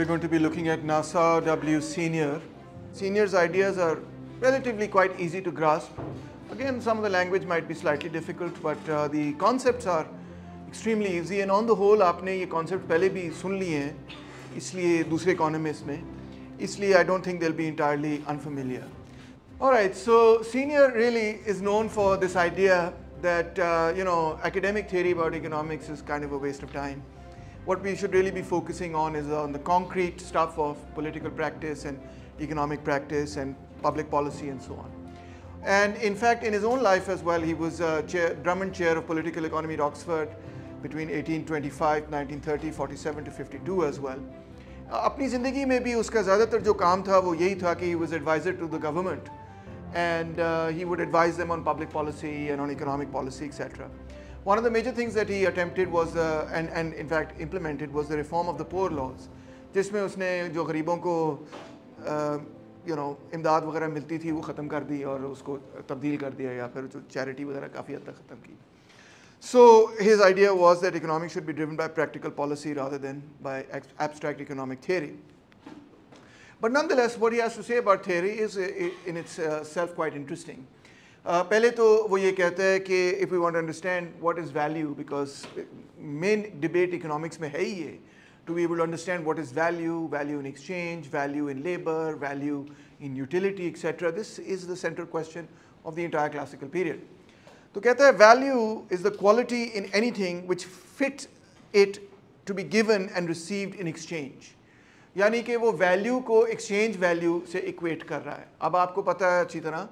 We're going to be looking at NASA W Senior. Senior's ideas are relatively quite easy to grasp. Again, some of the language might be slightly difficult, but uh, the concepts are extremely easy and on the whole आपने ये concept पहले भी सुन लिए हैं इसलिए दूसरे economists में इसलिए I don't think they'll be entirely unfamiliar. Alright, so Senior really is known for this idea that, uh, you know, academic theory about economics is kind of a waste of time what we should really be focusing on is on the concrete stuff of political practice and economic practice and public policy and so on. And in fact, in his own life as well, he was uh, chair, Drummond Chair of Political Economy at Oxford between 1825, 1930, 47 to 52 as well. Uh, अपनी ज़िंदगी में भी उसका ज़्यादातर जो काम था वो यही था कि was advisor to the government and uh, he would advise them on public policy and on economic policy, etc. One of the major things that he attempted was, uh, and, and in fact implemented, was the reform of the poor laws. जिसमें उसने जो गरीबों को you uh, no इमदाद वगैरह मिलती थी वो ख़त्म कर दी और उसको तब्दील कर दिया या फिर जो चैरिटी वगैरह काफ़ी हद तक ख़त्म की so his idea was that economic should be driven by practical policy rather than by abstract economic theory But nonetheless, what he has to say about theory is uh, in itself uh, quite interesting. Uh, पहले तो वो ये कहता है कि if you want understand what is value because main debate economics में है ही ये to be able to understand what is value value in exchange value in labour value in utility etcetera this is the central question of the entire classical period तो कहता है value is the quality in anything which fit it to be given and received in exchange यानी कि वो value को exchange value से equate कर रहा है अब आपको पता है अच्छी तरह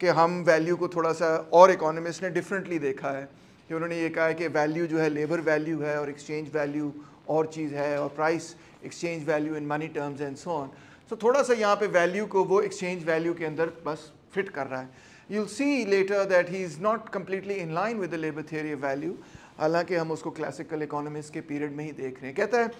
कि हम वैल्यू को थोड़ा सा और इकोनॉमिस्ट ने डिफरेंटली देखा है कि उन्होंने ये कहा है कि वैल्यू जो है लेबर वैल्यू है और एक्सचेंज वैल्यू और चीज़ है और price exchange value in money terms and so on so थोड़ा सा यहाँ पे वैल्यू को वो एक्सचेंज वैल्यू के अंदर बस फिट कर रहा है you see later that he is not completely in line with the labour theory of value हालांकि हम उसको क्लासिकल इकोनॉमिक्स के पीरियड में ही देख रहे हैं कहता है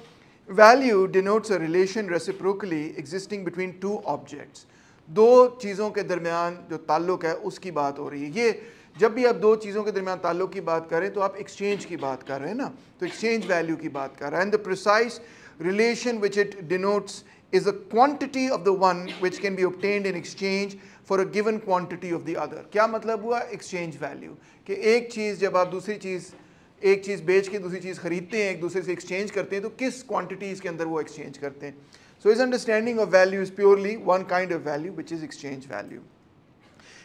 value denotes a relation reciprocally existing between two objects दो चीज़ों के दरमियान जो ताल्लुक़ है उसकी बात हो रही है ये जब भी आप दो चीज़ों के दरमियान ताल्लुक़ की बात करें तो आप एक्सचेंज की बात कर रहे हैं ना तो एक्सचेंज वैल्यू की बात कर रहे हैं and the precise relation which it denotes is a quantity of the one which can be obtained in exchange for a given quantity of the other क्या मतलब हुआ एक्सचेंज वैल्यू कि एक चीज़ जब आप दूसरी चीज़ एक चीज़ बेच के दूसरी चीज़ खरीदते हैं एक दूसरे से एक्सचेंज करते हैं तो किस क्वांटिटीज़ के अंदर वो एक्सचेंज करते हैं So his understanding of value is purely one kind of value, which is exchange value.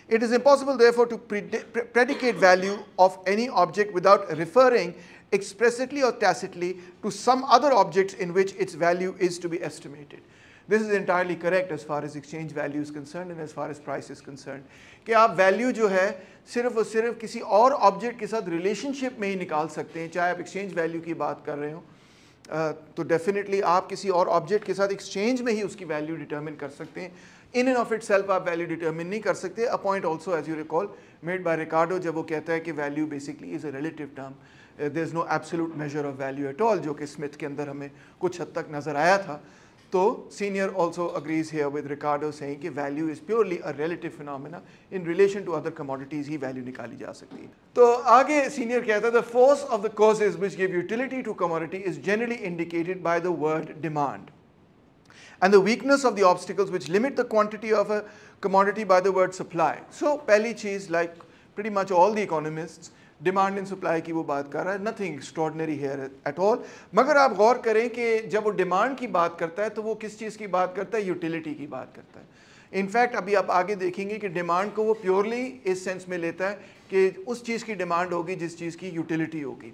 It is impossible, therefore, to pred predicate value of any object without referring explicitly or tacitly to some other objects in which its value is to be estimated. This is entirely correct as far as exchange value is concerned and as far as price is concerned. कि आप value जो है सिर्फ और सिर्फ किसी और object के साथ relationship में ही निकाल सकते हैं चाहे आप exchange value की बात कर रहे हो तो डेफिनेटली आप किसी और ऑब्जेक्ट के साथ एक्सचेंज में ही उसकी वैल्यू डिटर्मिन कर सकते हैं in and of itself आप वैल्यू डिटर्मिन नहीं कर सकते a point also as you recall made by Ricardo जब वो कहता है कि value basically is a relative term there is no absolute measure of value at all जो कि स्मिथ के अंदर हमें कुछ हद तक नज़र आया था Though Senior also agrees here with Ricardo saying that value is purely a relative phenomena in relation to other commodities He value निकाली जा सकती So, Senior कहता that the force of the causes which give utility to commodity is generally indicated by the word demand. and the weakness of the obstacles which limit the quantity of a commodity by the word supply. So, पहली cheese, like pretty much all the economists demand and supply की वो बात कर रहा है nothing extraordinary here at all मगर आप गौर करें कि जब वो डिमांड की बात करता है तो वो किस चीज़ की बात करता है यूटिलिटी की बात करता है इनफैक्ट अभी आप आगे देखेंगे कि डिमांड को वो प्योरली इस सेंस में लेता है कि उस चीज़ की डिमांड होगी जिस चीज़ की यूटिलिटी होगी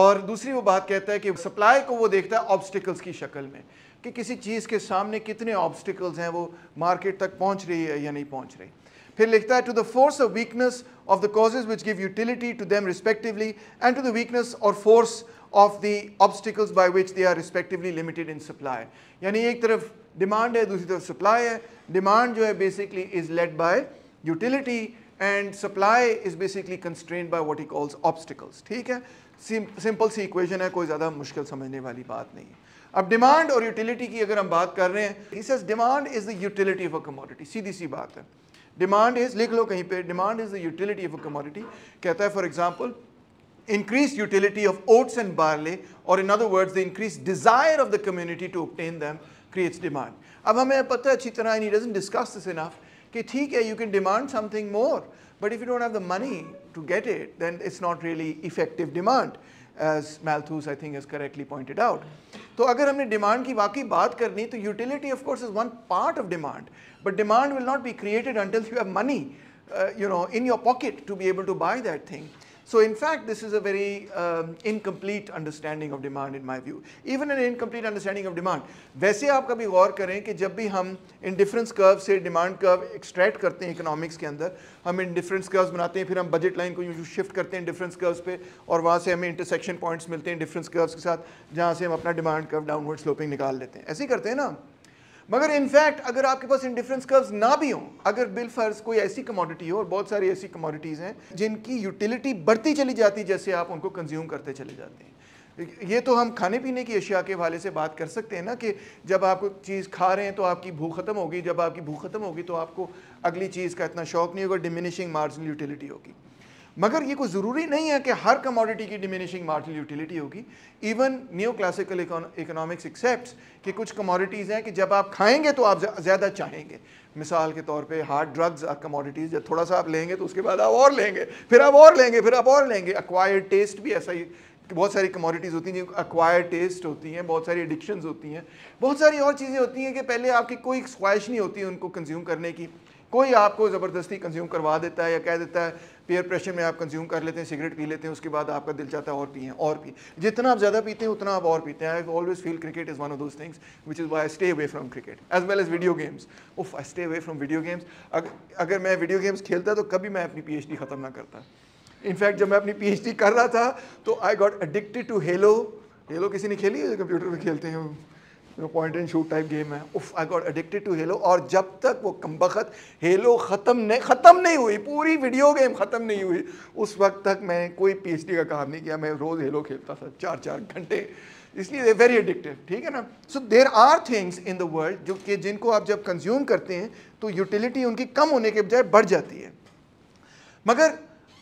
और दूसरी वो बात कहता है कि सप्लाई को वो देखता है ऑब्स्टिकल्स की शक्ल में कि किसी चीज़ के सामने कितने ऑब्स्टिकल्स हैं वो मार्केट तक पहुंच रही है या नहीं पहुंच रही फिर लिखता है to the force of weakness of the causes which give utility to them respectively and to the weakness or force of the obstacles by which they are respectively limited in supply. यानी एक तरफ demand है दूसरी तरफ supply है demand जो है basically is led by utility and supply is basically constrained by what he calls obstacles. ठीक है simple सी equation है कोई ज़्यादा मुश्किल समझने वाली बात नहीं है अब demand और utility की अगर हम बात कर रहे हैं he says demand is the utility of a commodity. सीधी सी बात है Demand is, लिख लो कहीं पे Demand is the utility of a commodity. कहता है for example, increased utility of oats and barley or in other words the increased desire of the community to obtain them creates demand अब हमें पता है अच्छी तरह and he doesn't discuss this enough कि ठीक है you can demand something more but if you don't have the money to get it then it's not really effective demand as Malthus I think has correctly pointed out तो अगर हमने demand की वाकई बात करनी तो utility of course is one part of demand but demand will not be created until you have money you know in your pocket to be able to buy that thing So in fact, this is a very um, incomplete understanding of demand in my view. Even an incomplete understanding of demand. वैसे आप कभी गौर करें कि जब भी हम indifference curve से demand curve extract करते हैं economics के अंदर हम indifference curves बनाते हैं फिर हम budget line को यूज shift करते हैं indifference curves पे और वहाँ से हमें intersection points मिलते हैं indifference curves के साथ जहाँ से हम अपना demand curve downward sloping निकाल लेते हैं ऐसे ही करते हैं ना मगर इनफैक्ट अगर आपके पास इंडिफरेंस कर्व्स ना भी हो अगर बिलफर्ज कोई ऐसी कमोडिटी हो और बहुत सारी ऐसी कमोडिटीज़ हैं जिनकी यूटिलिटी बढ़ती चली जाती जैसे आप उनको कंज्यूम करते चले जाते हैं ये तो हम खाने पीने की अशिया के हवाले से बात कर सकते हैं ना कि जब आप चीज़ खा रहे हैं तो आपकी भूख ख़त्म होगी जब आपकी भूख ख़त्म होगी तो आपको अगली चीज़ का इतना शौक नहीं होगा डिमिनिशिंग मार्जिनल यूटिलिटी होगी मगर ये कोई ज़रूरी नहीं है कि हर कमोडिटी की डिमिनिशिंग मार्जिनल यूटिलिटी होगी even new classical economics accept कि कुछ कमोडिटीज़ हैं कि जब आप खाएंगे तो आप ज़्यादा चाहेंगे मिसाल के तौर पे हार्ड ड्रग्स कमोडिटीज़ जब थोड़ा सा आप लेंगे तो उसके बाद आप और लेंगे फिर आप और लेंगे फिर आप और लेंगे अक्वायर्ड टेस्ट भी ऐसा ही बहुत सारी कमोडिटीज़ होती हैं अक्वायर टेस्ट होती हैं बहुत सारी एडिक्शन होती हैं बहुत सारी और चीज़ें होती हैं कि पहले आपकी कोई ख्वाहिश नहीं होती उनको कंज्यूम करने की कोई आपको ज़बरदस्ती कंज्यूम करवा देता है या कह देता है पेयर प्रेशर में आप कंज्यूम कर लेते हैं सिगरेट पी लेते हैं उसके बाद आपका दिल चाहता है और पिए और पिए जितना आप ज़्यादा पीते हैं उतना आप और पीते हैं I always feel cricket is one of those things which is why stay away from cricket as well as video games उफ I stay away from video games अगर मैं वीडियो गेम्स खेलता तो कभी मैं अपनी पी ख़त्म ना करता इनफैक्ट जब मैं अपनी पी कर रहा था तो I got addicted to Halo Halo किसी ने खेली है कंप्यूटर पर खेलते हैं you know point and shoot type game है उफ I got addicted to Halo और जब तक वो बखत हेलो ख़त्म नहीं ख़त्म नहीं हुई पूरी वीडियो गेम ख़त्म नहीं हुई उस वक्त तक मैं कोई पीएचडी का काम नहीं किया मैं रोज़ हेलो खेलता था चार चार घंटे इसलिए दे वेरी एडिक्टिव ठीक है ना so there are things in the world जो कि जिनको आप जब कंज्यूम करते हैं तो यूटिलिटी उनकी कम होने के बजाय बढ़ जाती है मगर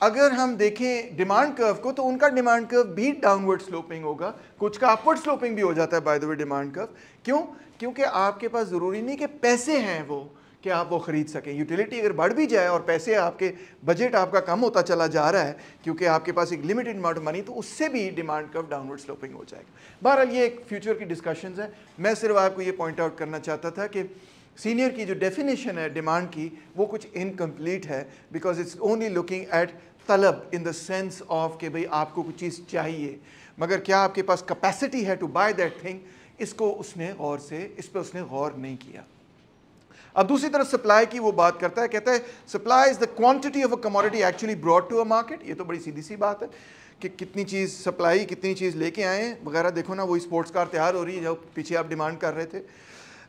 अगर हम देखें डिमांड कर्व को तो उनका डिमांड कर्व भी डाउनवर्ड स्लोपिंग होगा कुछ का अपवर्ड स्लोपिंग भी हो जाता है by the way demand curve क्यों क्योंकि आपके पास ज़रूरी नहीं कि पैसे हैं वो कि आप वो ख़रीद सकें यूटिलिटी अगर बढ़ भी जाए और पैसे आपके बजट आपका कम होता चला जा रहा है क्योंकि आपके पास एक लिमिटेड अमाउंट मनी तो उससे भी डिमांड कर्व डाउनवर्ड स्लोपिंग हो जाएगा बहरहाल ये एक फ्यूचर की डिस्कशन है मैं सिर्फ आपको ये पॉइंट आउट करना चाहता था कि सीनियर की जो डेफिनेशन है डिमांड की वो कुछ इनकम्प्लीट है because it's only looking at तलब इन द सेंस ऑफ कि भाई आपको कुछ चीज़ चाहिए मगर क्या आपके पास कैपेसिटी है टू बाय दैट थिंग इसको उसने गौर से इस पर उसने गौर नहीं किया अब दूसरी तरफ सप्लाई की वो बात करता है कहता है supply is the quantity of a commodity actually brought to a market ये तो बड़ी सीधी सी बात है कि कितनी चीज़ सप्लाई कितनी चीज़ लेके आए वगैरह देखो ना वो स्पोर्ट्स कार तैयार हो रही है जो पीछे आप डिमांड कर रहे थे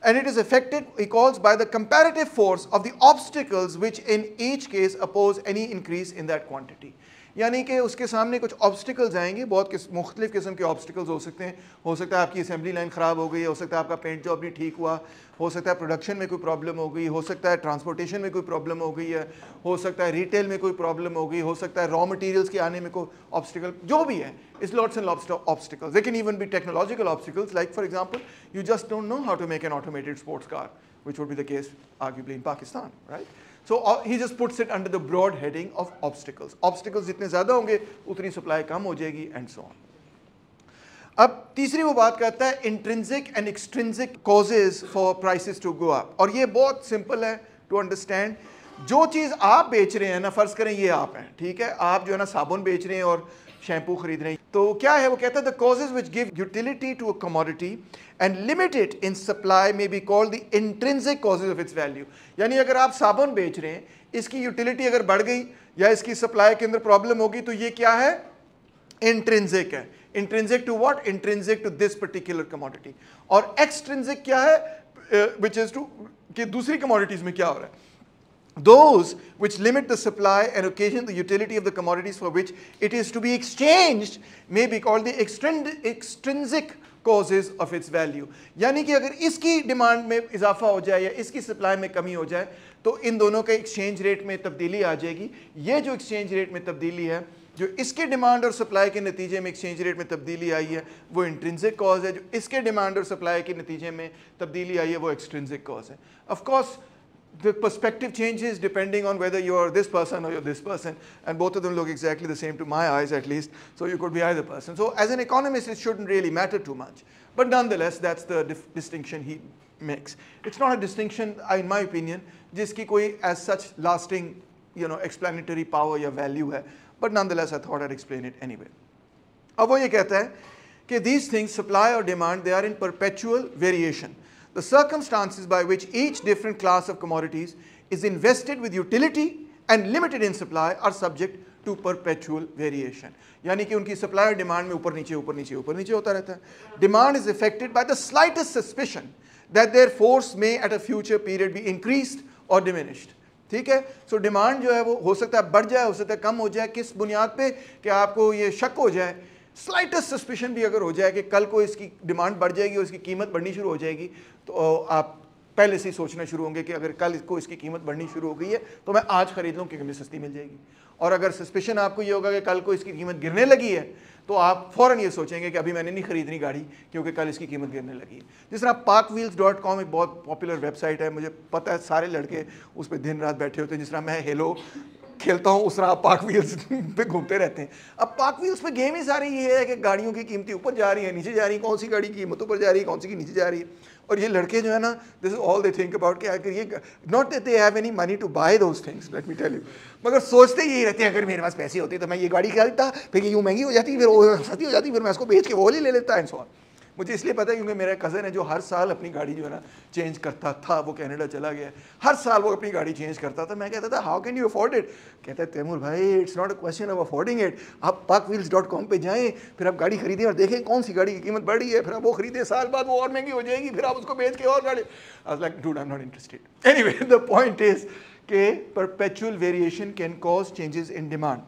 and it is affected, he calls, by the comparative force of the obstacles which in each case oppose any increase in that quantity. यानी कि उसके सामने कुछ ऑब्स्टिकल्स आएंगे बहुत किस, मुख्तलिफ किस्म के ऑब्स्टिकल्स हो सकते हैं हो सकता है आपकी असम्बली लाइन ख़राब हो गई हो सकता है आपका पेंट जॉब नहीं ठीक हुआ हो सकता है प्रोडक्शन में कोई प्रॉब्लम हो गई हो सकता है ट्रांसपोर्टेशन में कोई प्रॉब्लम हो गई है हो सकता है रिटेल में कोई प्रॉब्लम हो गई हो सकता है रॉ मटेरियल्स के आने में कोई ऑब्स्टिकल जो भी है इस लॉट्स एंड ऑब्स्टिकल्स दे लेकिन even be technological obstacles like for example you just don't know how to make an automated sports car which would be case case arguably इन Pakistan right? So he just puts it under the broad heading of obstacles obstacles जितने ज़्यादा होंगे उतनी supply कम हो जाएगी and so on अब तीसरी वो बात करता है intrinsic and extrinsic causes for prices to go up और ये बहुत सिंपल है टू अंडरस्टैंड जो चीज़ आप बेच रहे हैं ना फ़र्ज़ करें ये आप हैं ठीक है आप जो है ना साबुन बेच रहे हैं और शैम्पू खरीद रहे हैं तो क्या है वो कहता है the causes which give utility to a commodity and limited in supply may be called the intrinsic causes of its value यानी अगर आप साबुन बेच रहे हैं इसकी यूटिलिटी अगर बढ़ गई या इसकी सप्लाई के अंदर प्रॉब्लम होगी तो ये क्या है इंट्रेंसिक है intrinsic to what intrinsic to this particular commodity और एक्सट्रेंसिक क्या है विच इज टू कि दूसरी कमोडिटीज में क्या हो रहा है those which limit the supply and occasion the utility of the commodities for which it is to be exchanged may be called the extrinsic causes of its value यानी कि अगर इसकी डिमांड में इजाफा हो जाए या इसकी सप्लाई में कमी हो जाए तो इन दोनों के एक्सचेंज रेट में तब्दीली आ जाएगी ये जो एक्सचेंज रेट में तब्दीली है जो इसके डिमांड और सप्लाई के नतीजे में एक्सचेंज रेट में तब्दीली आई है वो इंट्रेंसिक कॉज है जो इसके डिमांड और सप्लाई के नतीजे में तब्दीली आई है वो एक्सट्रेंसिक कॉज है of course the perspective changes depending on whether you're this person or you're this person, and both of them look exactly the same to my eyes at least, so you could be either person. So as an economist, it shouldn't really matter too much. But nonetheless, that's the distinction he makes. It's not a distinction, uh, in my opinion, jiski koi as such lasting you know, explanatory power or value but nonetheless I thought I'd explain it anyway. Now, he says that these things supply or demand they are in perpetual variation the circumstances by which each different class of commodities is invested with utility and limited in supply are subject to perpetual variation. Yani ki unki supply demand mein upar niche, upar niche, upar niche hota rehta. Demand is affected by the slightest suspicion that their force may at a future period be increased or diminished. ठीक है, so demand जो है वो हो सकता है बढ़ जाए, हो सकता है कम हो जाए, किस बुनियाद पे कि आपको ये शक हो जाए स्लाइटेस्ट सस्पेशन भी अगर हो जाए कि कल को इसकी डिमांड बढ़ जाएगी और इसकी कीमत बढ़नी शुरू हो जाएगी तो आप पहले से ही सोचना शुरू होंगे कि अगर कल इसको इसकी कीमत बढ़नी शुरू हो गई है तो मैं आज खरीद लूँ क्योंकि मुझे सस्ती मिल जाएगी और अगर सस्पेशन आपको ये होगा कि कल को इसकी कीमत गिरने लगी है तो आप फ़ौरन ये सोचेंगे कि अभी मैंने नहीं खरीदनी गाड़ी क्योंकि कल इसकी कीमत गिरने लगी है जिस तरह पार्क व्हील्स डॉट कॉम एक बहुत पॉपुलर वेबसाइट है मुझे पता है सारे लड़के उस पर दिन रात बैठे होते हैं जिस तरह मैं हेलो खेलता हूँ उस रहा पार्क व्हील्स पे घूमते रहते हैं अब पार्क व्हील्स पे गेम ही सारी ये है कि गाड़ियों की कीमती ऊपर जा रही है नीचे जा रही है कौन सी गाड़ी की कीमत ऊपर जा रही है कौन सी की नीचे जा रही है और ये लड़के जो है ना this is all they think about कि अगर ये not that they have any money to buy those things let me tell you मगर सोचते यही रहते हैं अगर मेरे पास पैसे होते तो मैं ये गाड़ी खरीदता फिर ये यूँ महंगी हो जाती फिर वो सस्ती हो जाती फिर मैं उसको बेच के वो ले लेता एंड सो ऑन मुझे इसलिए पता है क्योंकि मेरा कज़न है जो हर साल अपनी गाड़ी जो है ना चेंज करता था वो कनाडा चला गया हर साल वो अपनी गाड़ी चेंज करता था मैं कहता था how can you afford it कहता है तैमूर भाई it's not a question of affording it आप पाक व्हील्स डॉट कॉम पर जाएँ फिर आप गाड़ी खरीदें और देखें कौन सी गाड़ी की कीमत बढ़ी है फिर आप वो खरीदें साल बाद वो और महंगी हो जाएगी फिर आप उसको बेच के और गाड़ी आज like dude I am not interested any the point is के perpetual variation can cause changes in demand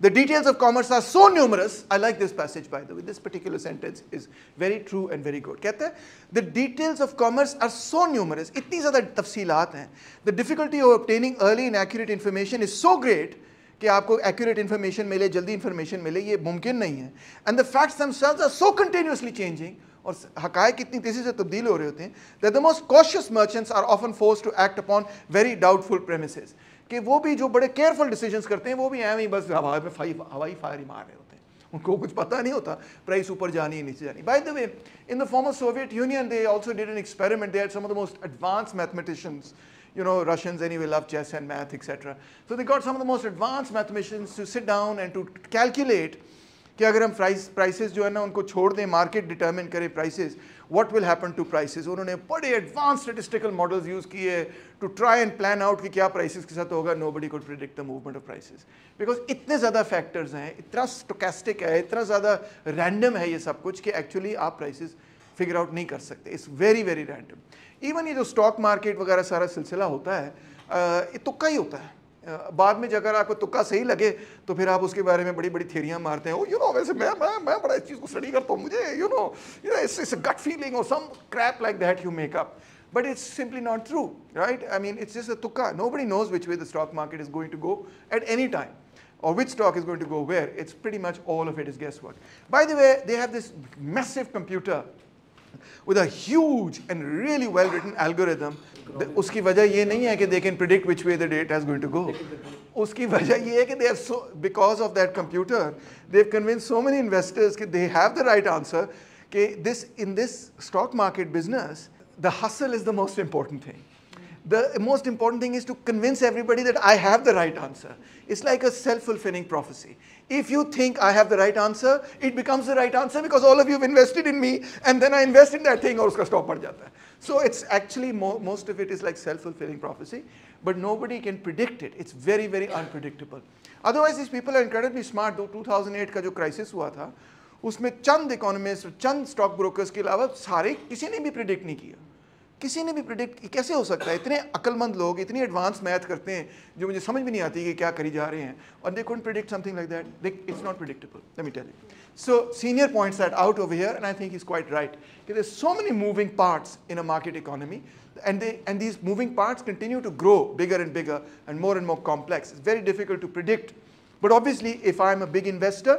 The details of commerce are so numerous. I like this passage, by the way. This particular sentence is very true and very good. कहते हैं, the details of commerce are so numerous. इतनी ज़्यादा तफसीलात हैं. The difficulty of obtaining early and accurate information is so great कि आपको accurate information मिले, जल्दी information मिले, ये मुमकिन नहीं है. And the facts themselves are so continuously changing. और हकायक इतनी तेज़ी से तब्दील हो रहे होते हैं that the most cautious merchants are often forced to act upon very doubtful premises. कि वो भी जो बड़े केयरफुल डिसीजन करते हैं वो भी एवं ही बस हवा में हवाई फायर ही मार रहे होते हैं उनको कुछ पता नहीं होता प्राइस ऊपर जानी नीचे जानी by the way in the former Soviet Union they also did an experiment they had some of the most advance mathematicians you know, Russians anyway love chess and math, etc. So they got some of the most advanced mathematicians to sit down and to calculate कि अगर हम price prices जो है ना उनको छोड़ दें market determine करे prices what will happen to prices उन्होंने बड़े एडवांस स्टेटिस्टिकल मॉडल्स यूज़ किए to try and plan out कि क्या प्राइसेस के साथ होगा nobody could predict the movement of prices because इतने ज़्यादा फैक्टर्स हैं इतना स्टोकेस्टिक है इतना ज़्यादा रैंडम है ये सब कुछ कि एक्चुअली आप प्राइसेस फिगर आउट नहीं कर सकते it's very very random even ये जो स्टॉक मार्केट वगैरह सारा सिलसिला होता है ये तो कई होता है बाद में अगर आपको तुक्का सही लगे तो फिर आप उसके बारे में बड़ी बड़ी थेरियाँ मारते हैं ओ यू नो वैसे मैं मैं मैं बड़ा इस चीज़ को स्टडी करता हूँ मुझे you know you know it's gut feeling और some crap like that you make up But it's simply not true, right? I mean, it's just a tukka. Nobody knows which way the stock market is going to go at any time or which stock is going to go where. It's pretty much all of it is guesswork. By the way, they have this massive computer with a huge and really well written algorithm उसकी वजह ये नहीं है कि they can predict which way the data is going to go उसकी वजह ये है कि they have so because of that computer they've convinced so many investors that they have the right answer कि this in this stock market business the hustle is the most important thing the most important thing is to convince everybody that I have the right answer. It's like a self-fulfilling prophecy. If you think I have the right answer, it becomes the right answer because all of you have invested in me and then I invest in that thing or uska stop So it's actually, mo most of it is like self-fulfilling prophecy, but nobody can predict it. It's very, very unpredictable. Otherwise, these people are incredibly smart. Though 2008 का जो crisis हुआ था, उसमें चंद economists, चंद stock brokers के अलावा सारे किसी ने भी predict नहीं किया. किसी ने भी प्रिडिक्ट कैसे हो सकता है इतने अकलमंद लोग इतनी एडवांस मैथ करते हैं जो मुझे समझ भी नहीं आती कि क्या करी जा रहे हैं और they can't predict something like that they it's not predictable let me tell you so Senior points that out over here and I think is quite right कि there so many moving parts in a market economy and they and these moving parts continue to grow bigger and bigger and more and more complex. It's very difficult to predict. But obviously, if I'm a big investor,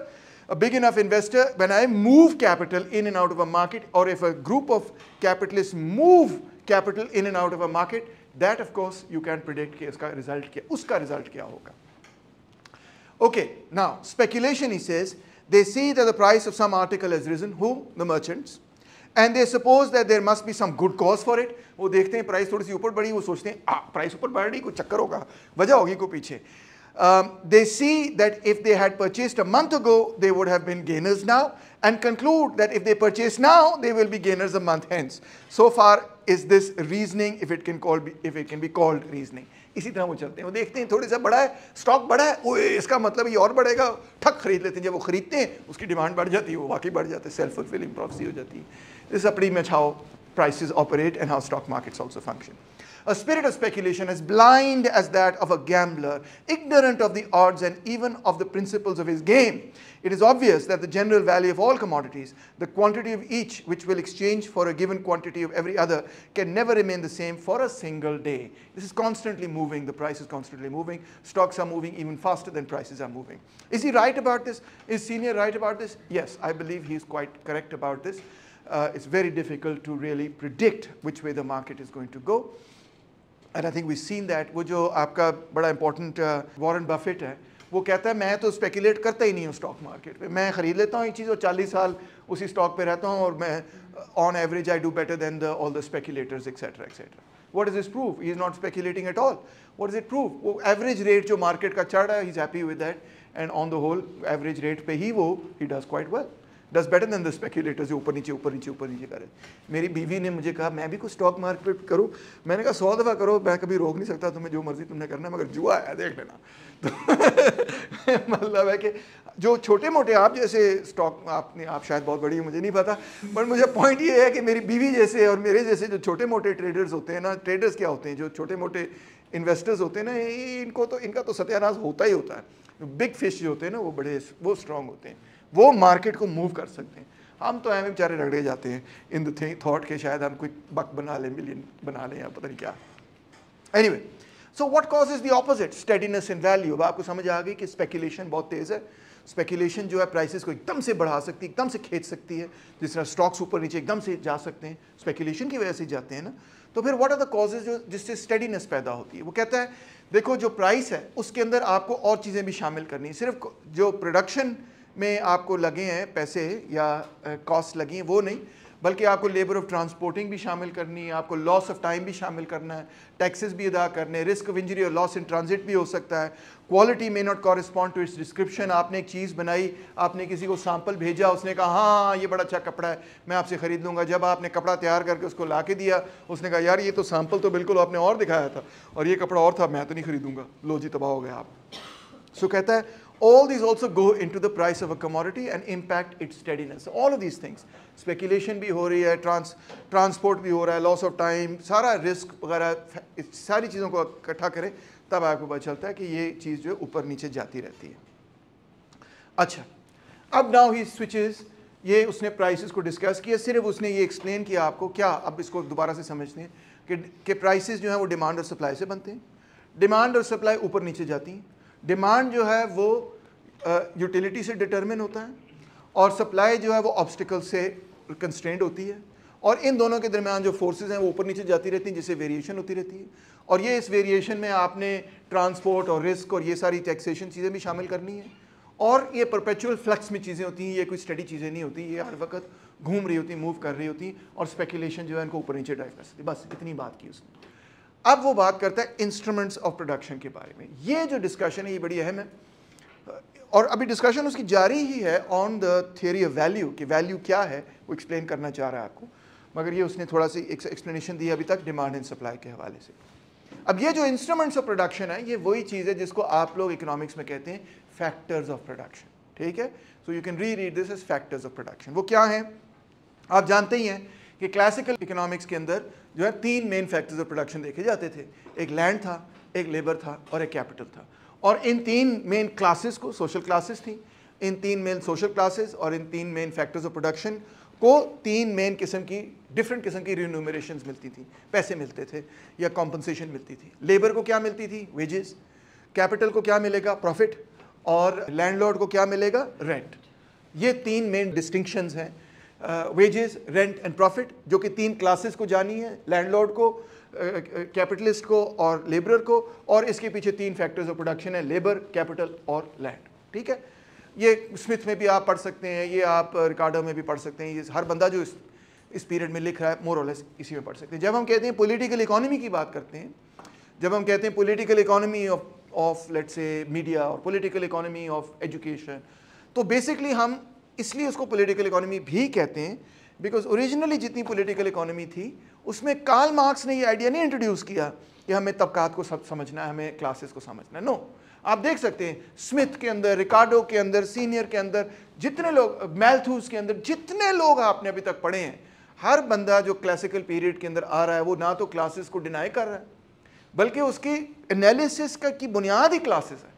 a big enough investor, when I move capital in and out of a market, or if a group of capitalists move capital in and out of a market, that of course you can predict कि result Uska result kya hoga? Okay, now speculation he says they see that the price of some article has risen. Who? The merchants. And they suppose that there must be some good cause for it. वो देखते हैं price थोड़ी सी ऊपर बढ़ी वो सोचते हैं आ price ऊपर बढ़ रही कोई चक्कर होगा वजह होगी कोई पीछे um, they see that if they had purchased a month ago, they would have been gainers now and conclude that if they purchase now, they will be gainers a month hence. So far is this reasoning if it can, call be, if it can be called reasoning. इसी तरह वो चलते हैं वो देखते हैं थोड़ी सा बड़ा है स्टॉक बड़ा है ओए इसका मतलब ये और बढ़ेगा ठक खरीद लेते हैं जब वो खरीदते हैं उसकी डिमांड बढ़ जाती है वो वाकई बढ़ जाते हैं सेल्फ फुलफिलिंग प्रॉफिसी हो जाती है this a pretty much how prices operate and how stock markets also function a spirit of speculation as blind as that of a gambler, ignorant of the odds and even of the principles of his game. It is obvious that the general value of all commodities, the quantity of each which will exchange for a given quantity of every other, can never remain the same for a single day. This is constantly moving, the price is constantly moving, stocks are moving even faster than prices are moving. Is he right about this? Is Senior right about this? Yes, I believe he is quite correct about this. Uh, it's very difficult to really predict which way the market is going to go. And I think we seen that वो जो आपका बड़ा important Warren Buffett है वो कहता है मैं तो स्पेकुलेट करता ही नहीं हूँ स्टॉक मार्केट पे मैं ख़रीद लेता हूँ ये चीज़ और चालीस साल उसी स्टॉक पे रहता हूँ और मैं on average I do better than the all the speculators etcetera etcetera what is is proof he is not speculating at all what is it proof वो एवरेज रेट जो मार्केट का चढ़ रहा है is happy with that and on the whole average rate पे he वो he does quite well does better than the speculators ऊपर नीचे ऊपर नीचे ऊपर नीचे कर मेरी बीवी ने मुझे कहा मैं भी कुछ स्टॉक मार्केट करूँ मैंने कहा सौ दफ़ा करो मैं कभी रोक नहीं सकता तुम्हें जो मर्जी तुमने करना मगर जुआ है देख लेना तो मतलब है कि जो छोटे मोटे आप जैसे स्टॉक आपने आप शायद बहुत बड़ी मुझे नहीं पता बट मुझे पॉइंट ये है कि मेरी बीवी जैसे और मेरे जैसे जो छोटे मोटे ट्रेडर्स होते हैं ना ट्रेडर्स क्या होते हैं जो छोटे मोटे इन्वेस्टर्स होते हैं ना इनको तो इनका तो सत्यानाश होता ही होता है जो बिग फिश जो होते हैं ना वो बड़े वो स्ट्रांग होते हैं वो मार्केट को मूव कर सकते हैं हम तो एम बेचारे रगड़े जाते हैं इन द थिंग थॉट के शायद हम कोई बक बना लें मिलियन बना लें या पता नहीं क्या anyway so what cause is the opposite steadiness in value अब आपको समझ आ गई कि स्पेकुलेशन बहुत तेज़ है स्पेकुलेशन जो है प्राइसेस को एकदम से बढ़ा सकती है एकदम से खींच सकती है जिस तरह स्टॉक्स ऊपर नीचे एकदम से जा सकते हैं स्पेकुलेशन की वजह से जाते हैं ना तो फिर व्हाट आर द कॉजेज जो जिससे स्टेडीनेस पैदा होती है वो कहता है देखो जो प्राइस है उसके अंदर आपको और चीज़ें भी शामिल करनी है सिर्फ जो प्रोडक्शन में आपको लगे हैं पैसे या कॉस्ट लगी हैं वो नहीं बल्कि आपको लेबर ऑफ ट्रांसपोर्टिंग भी शामिल करनी है आपको लॉस ऑफ टाइम भी शामिल करना है टैक्सेस भी अदा करने रिस्क ऑफ इंजरी और लॉस इन ट्रांजिट भी हो सकता है quality may not correspond to its description आपने एक चीज़ बनाई आपने किसी को सैंपल भेजा उसने कहा हाँ ये बड़ा अच्छा कपड़ा है मैं आपसे ख़रीद लूँगा जब आपने कपड़ा तैयार करके उसको ला के दिया उसने कहा यार ये तो सैंपल तो बिल्कुल आपने और दिखाया था और ये कपड़ा और था मैं तो नहीं ख़रीदूंगा लो जी तबाह हो गया आप सो so, कहता है this also go into the price of a commodity and impact its steadiness all of these things speculation भी हो रही है ट्रांस ट्रांसपोर्ट भी हो रहा है लॉस ऑफ टाइम सारा रिस्क वगैरह सारी चीज़ों को इकट्ठा करें तब आपको पता चलता है कि ये चीज़ जो है ऊपर नीचे जाती रहती है अच्छा अब नाउ ही स्विचेस ये उसने प्राइसेस को डिस्कस किया सिर्फ उसने ये एक्सप्लेन किया आपको क्या अब इसको दोबारा से समझते हैं कि कि प्राइसेस जो है वो डिमांड और सप्लाई से बनते हैं डिमांड और सप्लाई ऊपर नीचे जाती हैं डिमांड जो है वो यूटिलिटी से डिटर्मिन होता है और सप्लाई जो है वो ऑब्स्टिकल से कंस्टेंड होती है और इन दोनों के दरमियान जो फोर्सेज हैं वो ऊपर नीचे जाती रहती हैं जिससे वेरिएशन होती रहती है और ये इस वेरिएशन में आपने ट्रांसपोर्ट और रिस्क और ये सारी टैक्सेशन चीज़ें भी शामिल करनी है और ये परपेचुअल फ्लक्स में चीज़ें होती हैं ये कोई स्टडी चीज़ें नहीं होती ये हर वक्त घूम रही होती मूव कर रही होती और स्पेकुलेशन जो है इनको ऊपर नीचे ड्राइव कर सकती बस इतनी बात की उसने अब वो बात करता है इंस्ट्रूमेंट्स ऑफ प्रोडक्शन के बारे में ये जो डिस्कशन है ये बड़ी अहम है और अभी डिस्कशन उसकी जारी ही है on the theory of value कि वैल्यू क्या है वो एक्सप्लेन करना चाह रहा है आपको मगर ये उसने थोड़ा सी एक्सप्लेनेशन दी है अभी तक डिमांड एंड सप्लाई के हवाले से अब ये जो इंस्ट्रूमेंट्स ऑफ प्रोडक्शन है ये वही चीज़ है जिसको आप लोग इकोनॉमिक्स में कहते हैं फैक्टर्स ऑफ प्रोडक्शन ठीक है so you can reread this is factors of production वो क्या है आप जानते ही हैं कि क्लासिकल इकोनॉमिक्स के अंदर जो है तीन मेन फैक्टर्स ऑफ प्रोडक्शन देखे जाते थे एक लैंड था एक लेबर था और एक कैपिटल था और इन तीन मेन क्लासेस को सोशल क्लासेस थी इन तीन मेन सोशल क्लासेस और इन तीन मेन फैक्टर्स ऑफ प्रोडक्शन को तीन मेन किस्म की डिफरेंट किस्म की रिन्यूमरेशन मिलती थी पैसे मिलते थे या कॉम्पनसेशन मिलती थी लेबर को क्या मिलती थी वेजेस कैपिटल को क्या मिलेगा प्रॉफिट और लैंडलॉर्ड को क्या मिलेगा रेंट ये तीन मेन डिस्टिंक्शंस हैं वेजेस रेंट एंड प्रॉफिट जो कि तीन क्लासेस को जानी है लैंडलॉर्ड को कैपिटलिस्ट uh, को और लेबरर को और इसके पीछे तीन फैक्टर्स ऑफ प्रोडक्शन है लेबर कैपिटल और लैंड ठीक है ये स्मिथ में भी आप पढ़ सकते हैं ये आप रिकार्डो में भी पढ़ सकते हैं ये हर बंदा जो इस पीरियड में लिख रहा है मोर ऑलेस इसी में पढ़ सकते हैं जब हम कहते हैं पोलिटिकल इकोनॉमी की बात करते हैं जब हम कहते हैं political economy of of late से मीडिया और पोलिटिकल इकोनॉमी ऑफ एजुकेशन तो बेसिकली हम इसलिए उसको पोलिटिकल इकोनॉमी भी कहते हैं बिकॉज ओरिजिनली जितनी पोलिटिकल इकोनॉमी थी उसमें कार्ल मार्क्स ने ये आइडिया नहीं इंट्रोड्यूस किया कि हमें तबकात को सब समझना है हमें क्लासेस को समझना है नो no. आप देख सकते हैं स्मिथ के अंदर रिकार्डो के अंदर सीनियर के अंदर जितने लोग मैलथूस के अंदर जितने लोग आपने अभी तक पढ़े हैं हर बंदा जो क्लासिकल पीरियड के अंदर आ रहा है वो ना तो क्लासेस को डिनाई कर रहा है बल्कि उसकी एनालिसिस का की बुनियाद ही क्लासेस है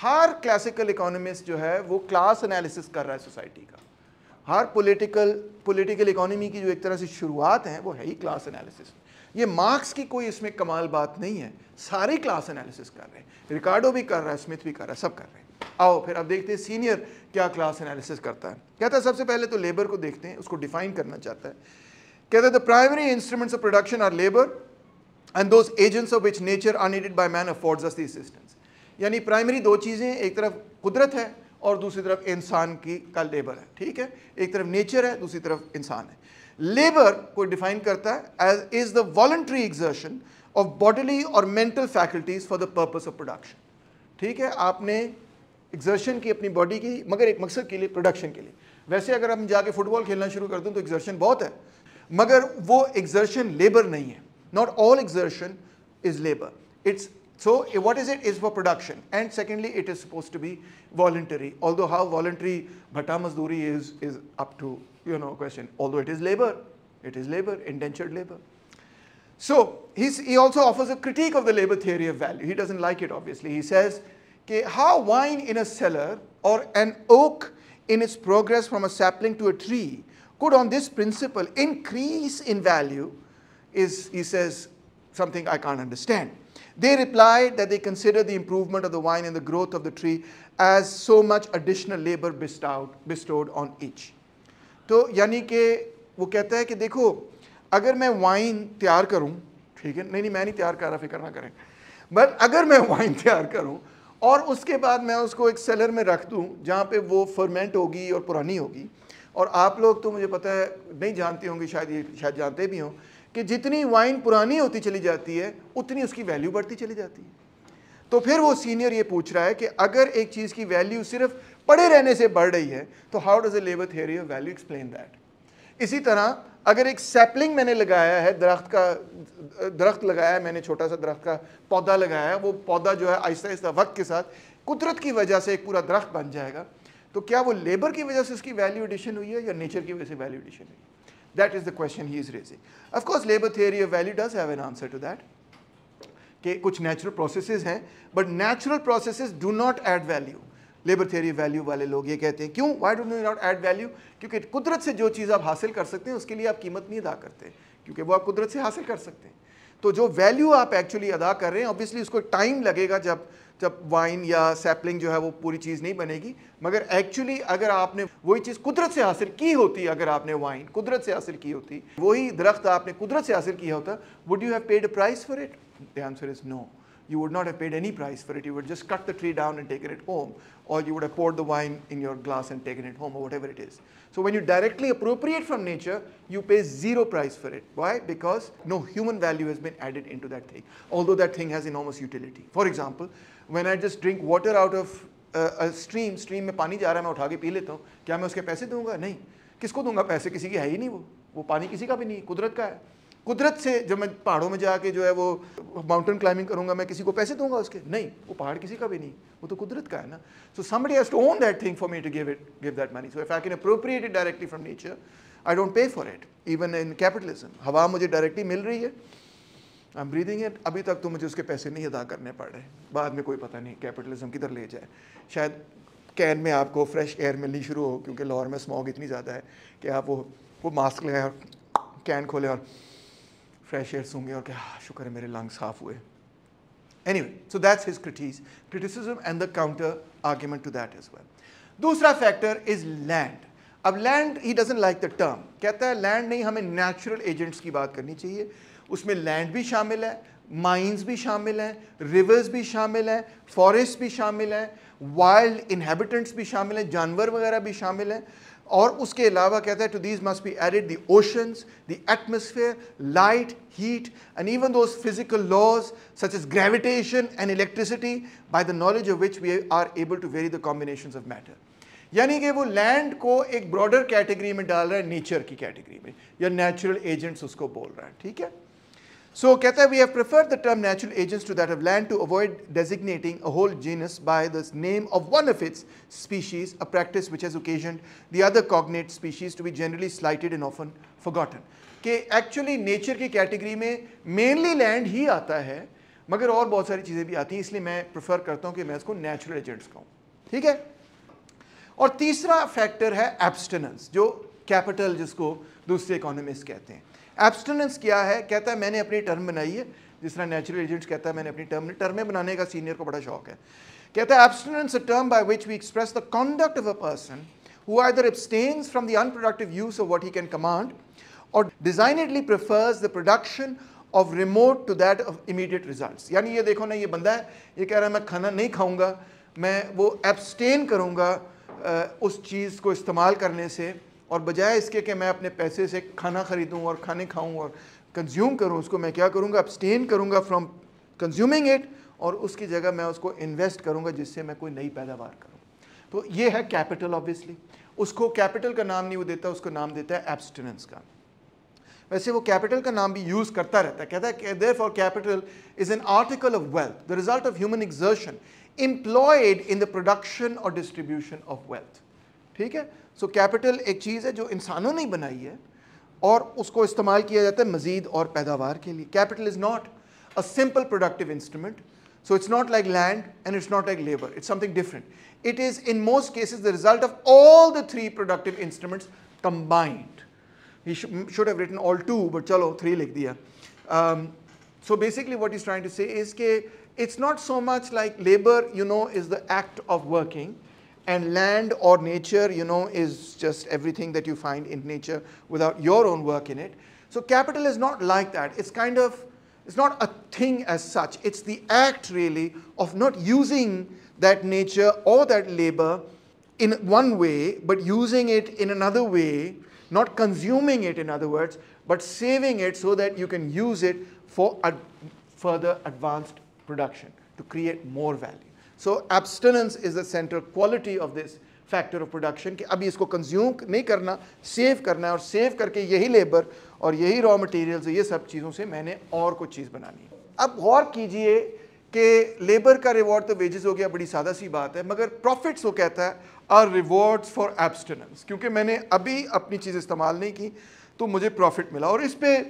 हर क्लासिकल इकोनॉमिस्ट जो है वो क्लास एनालिसिस कर रहा है सोसाइटी का हर पॉलिटिकल पॉलिटिकल इकोनॉमी की जो एक तरह से शुरुआत है वो है ही क्लास एनालिसिस ये मार्क्स की कोई इसमें कमाल बात नहीं है सारी क्लास एनालिसिस कर रहे हैं रिकार्डो भी कर रहा है स्मिथ भी कर रहा है सब कर रहे हैं आओ फिर अब देखते हैं सीनियर क्या क्लास एनालिसिस करता है कहता है सबसे पहले तो लेबर को देखते हैं उसको डिफाइन करना चाहता है कहता है the primary instruments of production are labour and those agents of which nature are needed by man affords us the assistance यानी प्राइमरी दो चीज़ें एक तरफ कुदरत है और दूसरी तरफ इंसान की का लेबर है ठीक है एक तरफ नेचर है दूसरी तरफ इंसान है लेबर को डिफाइन करता है as is the voluntary exertion of bodily और mental faculties for the purpose of production ठीक है आपने एग्जर्शन की अपनी बॉडी की मगर एक मकसद के लिए प्रोडक्शन के लिए वैसे अगर हम जाके फुटबॉल खेलना शुरू कर दूँ तो एग्जर्शन बहुत है मगर वो एग्जर्शन लेबर नहीं है not all exertion is labour it's so what is it is for production and secondly it is suppose to be voluntary although how voluntary भट्टा मजदूरी is is up to you no question although it is labour it is labour indentured labour so he also offers a critique of the labour theory of value he doesn't like it obviously he says how wine in a cellar or an oak in its progress from a sapling to a tree could on this principle increase in value is, he says, something I can't understand. They reply that they consider the improvement of the wine and the growth of the tree as so much additional labor bestowed, on each. तो यानी कि वो कहता है कि देखो अगर मैं वाइन तैयार करूं ठीक है नहीं नहीं मैं नहीं तैयार कर रहा फिक्र करें बट अगर मैं वाइन तैयार करूं और उसके बाद मैं उसको एक सेलर में रख दूँ जहाँ पे वो फर्मेंट होगी और पुरानी होगी और आप लोग तो मुझे पता है नहीं जानते होंगे शायद ये शायद जानते भी हों कि जितनी वाइन पुरानी होती चली जाती है उतनी उसकी वैल्यू बढ़ती चली जाती है तो फिर वो सीनियर ये पूछ रहा है कि अगर एक चीज़ की वैल्यू सिर्फ पड़े रहने से बढ़ रही है तो how does a labour theory of value explain that इसी तरह अगर एक सैपलिंग मैंने लगाया है दरख्त का दरख्त लगाया है मैंने छोटा सा दरख्त का पौधा लगाया है वो पौधा जो है आहिस्ता आहिस्ता वक्त के साथ कुदरत की वजह से एक पूरा दरख्त बन जाएगा तो क्या वो लेबर की वजह से उसकी वैल्यू एडिशन हुई है या नेचर की वजह से वैल्यू एडिशन हुई है that is the question he is raising of course labour theory of value does have an answer to that कि कुछ नेचुरल प्रोसेसेस हैं but natural processes do not add value labour theory value वाले लोग ये कहते हैं क्यों why don't you not add value क्योंकि कुदरत से जो चीज़ आप हासिल कर सकते हैं उसके लिए आप कीमत नहीं अदा करते क्योंकि वो आप कुदरत से हासिल कर सकते हैं तो जो वैल्यू आप एक्चुअली अदा कर रहे हैं ऑब्वियसली उसको टाइम लगेगा जब जब वाइन या सैपलिंग जो है वो पूरी चीज़ नहीं बनेगी मगर एक्चुअली अगर आपने वही चीज़ कुदरत से हासिल की होती अगर आपने वाइन कुदरत से हासिल की होती वही दरख्त आपने कुदरत से हासिल किया होता would you have paid price for it the answer is no you would not have paid any price for it. You would just cut the tree down and taken it home, or you would have poured the wine in your glass and taken it home, or whatever it is. So when you directly appropriate from nature, you pay zero price for it. Why? Because no human value has been added into that thing, although that thing has enormous utility. For example, when I just drink water out of a stream, stream में पानी जा रहा है मैं उठा के P लेता हूँ क्या मैं उसके पैसे दूंगा नहीं किसको दूंगा पैसे किसी की है ही नहीं वो वो पानी किसी का भी नहीं कुदरत का है कुदरत से जब मैं पहाड़ों में जाके जो है वो माउंटेन क्लाइंबिंग करूंगा मैं किसी को पैसे दूंगा उसके नहीं वो पहाड़ किसी का भी नहीं वो तो कुदरत का है ना so someone has to own that thing for me to give it give that money so if I can appropriate it directly from nature I don't pay for it even in capitalism हवा मुझे directly मिल रही है I am breathing it अभी तक तो मुझे उसके पैसे नहीं अदा करने पड़ रहे बाद में कोई पता नहीं कैपिटलिज्म किधर ले जाए शायद कैन में आपको फ्रेश एयर मिलनी शुरू हो क्योंकि लाहौर में स्मॉग इतनी ज़्यादा है कि आप वो वो मास्क लें और कैन खोलें और फ्रेश एयर सूंगे और क्या हाँ, शुक्र है मेरे लंग्स साफ हुए वे so that's his critiques criticism and the counter argument to that is well दूसरा फैक्टर इज लैंड अब land he doesn't like the term कहता है लैंड नहीं हमें नेचुरल एजेंट्स की बात करनी चाहिए उसमें लैंड भी शामिल है माइंस भी शामिल हैं रिवर्स भी शामिल हैं फॉरेस्ट भी शामिल हैं वाइल्ड इन्हेबिटेंट्स भी शामिल हैं जानवर वगैरह भी शामिल हैं और उसके अलावा कहता है to these must be added the oceans the atmosphere light heat and even those physical laws such as gravitation and electricity by the knowledge of which we are able to vary the combination of matter यानी कि वो land को एक broader category में डाल रहा है nature की कैटेगरी में या नेचुरल एजेंट्स उसको बोल रहा है ठीक है So Ketha, we have preferred the term natural agents to that of land to avoid designating a whole genus by the name of one of its species, a practice which has occasioned the other cognate species to be generally slighted and often forgotten. कि actually nature की category में mainly land ही आता है मगर और बहुत सारी चीज़ें भी आती हैं इसलिए मैं प्रेफर करता हूँ कि मैं इसको नेचुरल एजेंट्स कहूँ ठीक है और तीसरा फैक्टर है एब्सटेनेंस जो कैपिटल जिसको दूसरे इकोनॉमिस्ट कहते हैं एब्सटेंस क्या है कहता है मैंने अपनी टर्म बनाई है जिस तरह नेचुरल एजेंट्स कहता है मैंने अपनी टर्म टर्में बनाने का सीनियर को बड़ा शौक है कहता है abstinence a term by which we express the conduct of a person who either abstains from the unproductive use of what he can command और designedly prefers the production of remote to that of immediate results. यानी ये देखो ना ये बंदा है ये कह रहा है मैं खाना नहीं खाऊंगा मैं वो एब्सटेन करूँगा उस चीज़ को इस्तेमाल करने से और बजाय इसके कि मैं अपने पैसे से खाना ख़रीदूँ और खाने खाऊँ और कंज्यूम करूँ उसको मैं क्या करूँगा अपस्टेन करूँगा फ्रॉम कंज्यूमिंग इट और उसकी जगह मैं उसको इन्वेस्ट करूँगा जिससे मैं कोई नई पैदावार करूँ तो ये है कैपिटल ऑब्वियसली उसको कैपिटल का नाम नहीं वो देता उसको नाम देता है एब्सटेनेंस का वैसे वो कैपिटल का नाम भी यूज़ करता रहता है कहता है therefore capital is an article of wealth the result of human exertion employed in the production और डिस्ट्रीब्यूशन ऑफ वेल्थ ठीक है सो so, कैपिटल एक चीज़ है जो इंसानों ने बनाई है और उसको इस्तेमाल किया जाता है मज़ीद और पैदावार के लिए capital is not a simple productive instrument so it's not like land and it's not like labour it's something different it is in most cases the result of all the three productive instruments combined he should have written all two but चलो three लिख दिया so basically what is trying to say is के it's not so much like labour you know is the act of working And land or nature, you know, is just everything that you find in nature without your own work in it. So capital is not like that. It's kind of, it's not a thing as such. It's the act really of not using that nature or that labor in one way, but using it in another way, not consuming it in other words, but saving it so that you can use it for ad further advanced production to create more value. So abstinence is the central quality of this factor of production कि अभी इसको consume नहीं करना save करना है और save करके यही लेबर और यही रॉ मटेरियल्स ये सब चीज़ों से मैंने और कुछ चीज़ बनानी है अब गौर कीजिए कि लेबर का रिवॉर्ड तो वेजेस हो गया बड़ी सादा सी बात है मगर प्रॉफिट्स वो कहता है आर रिवॉर्ड्स फॉर एब्सटेनेंस क्योंकि मैंने अभी अपनी चीज़ इस्तेमाल नहीं की तो मुझे प्रॉफिट मिला और इस पर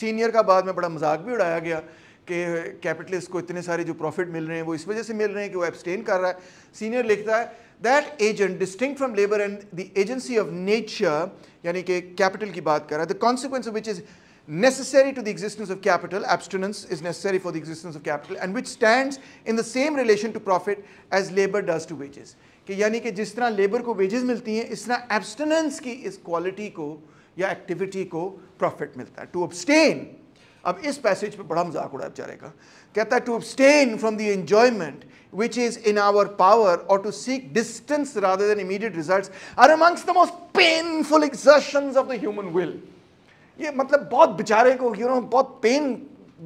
सीनियर का बाद में बड़ा मजाक भी उड़ाया गया के कैपिटलिस्ट को इतने सारे जो प्रॉफिट मिल रहे हैं वो इस वजह से मिल रहे हैं कि वो एब्सटेन कर रहा है सीनियर लिखता है that agent distinct from labour and the agency of nature यानी कि कैपिटल की बात कर रहा है the consequence which is necessary to the existence of capital, abstinence is necessary for the existence of capital and which stands in the same relation to profit as labor does to wages. कि यानी कि जिस तरह labour को wages मिलती हैं इस तरह एब्सटेनेंस की इस क्वालिटी को या एक्टिविटी को प्रॉफिट मिलता है टू ऑब्स्टेन अब इस पैसेज पे बड़ा मजाक उड़ा बेचारे का कहता है to abstain from the enjoyment which is in our power और to seek distance rather than immediate results are amongst the most painful exertions of the human will ये मतलब बहुत बेचारे को यू you नो know, बहुत pain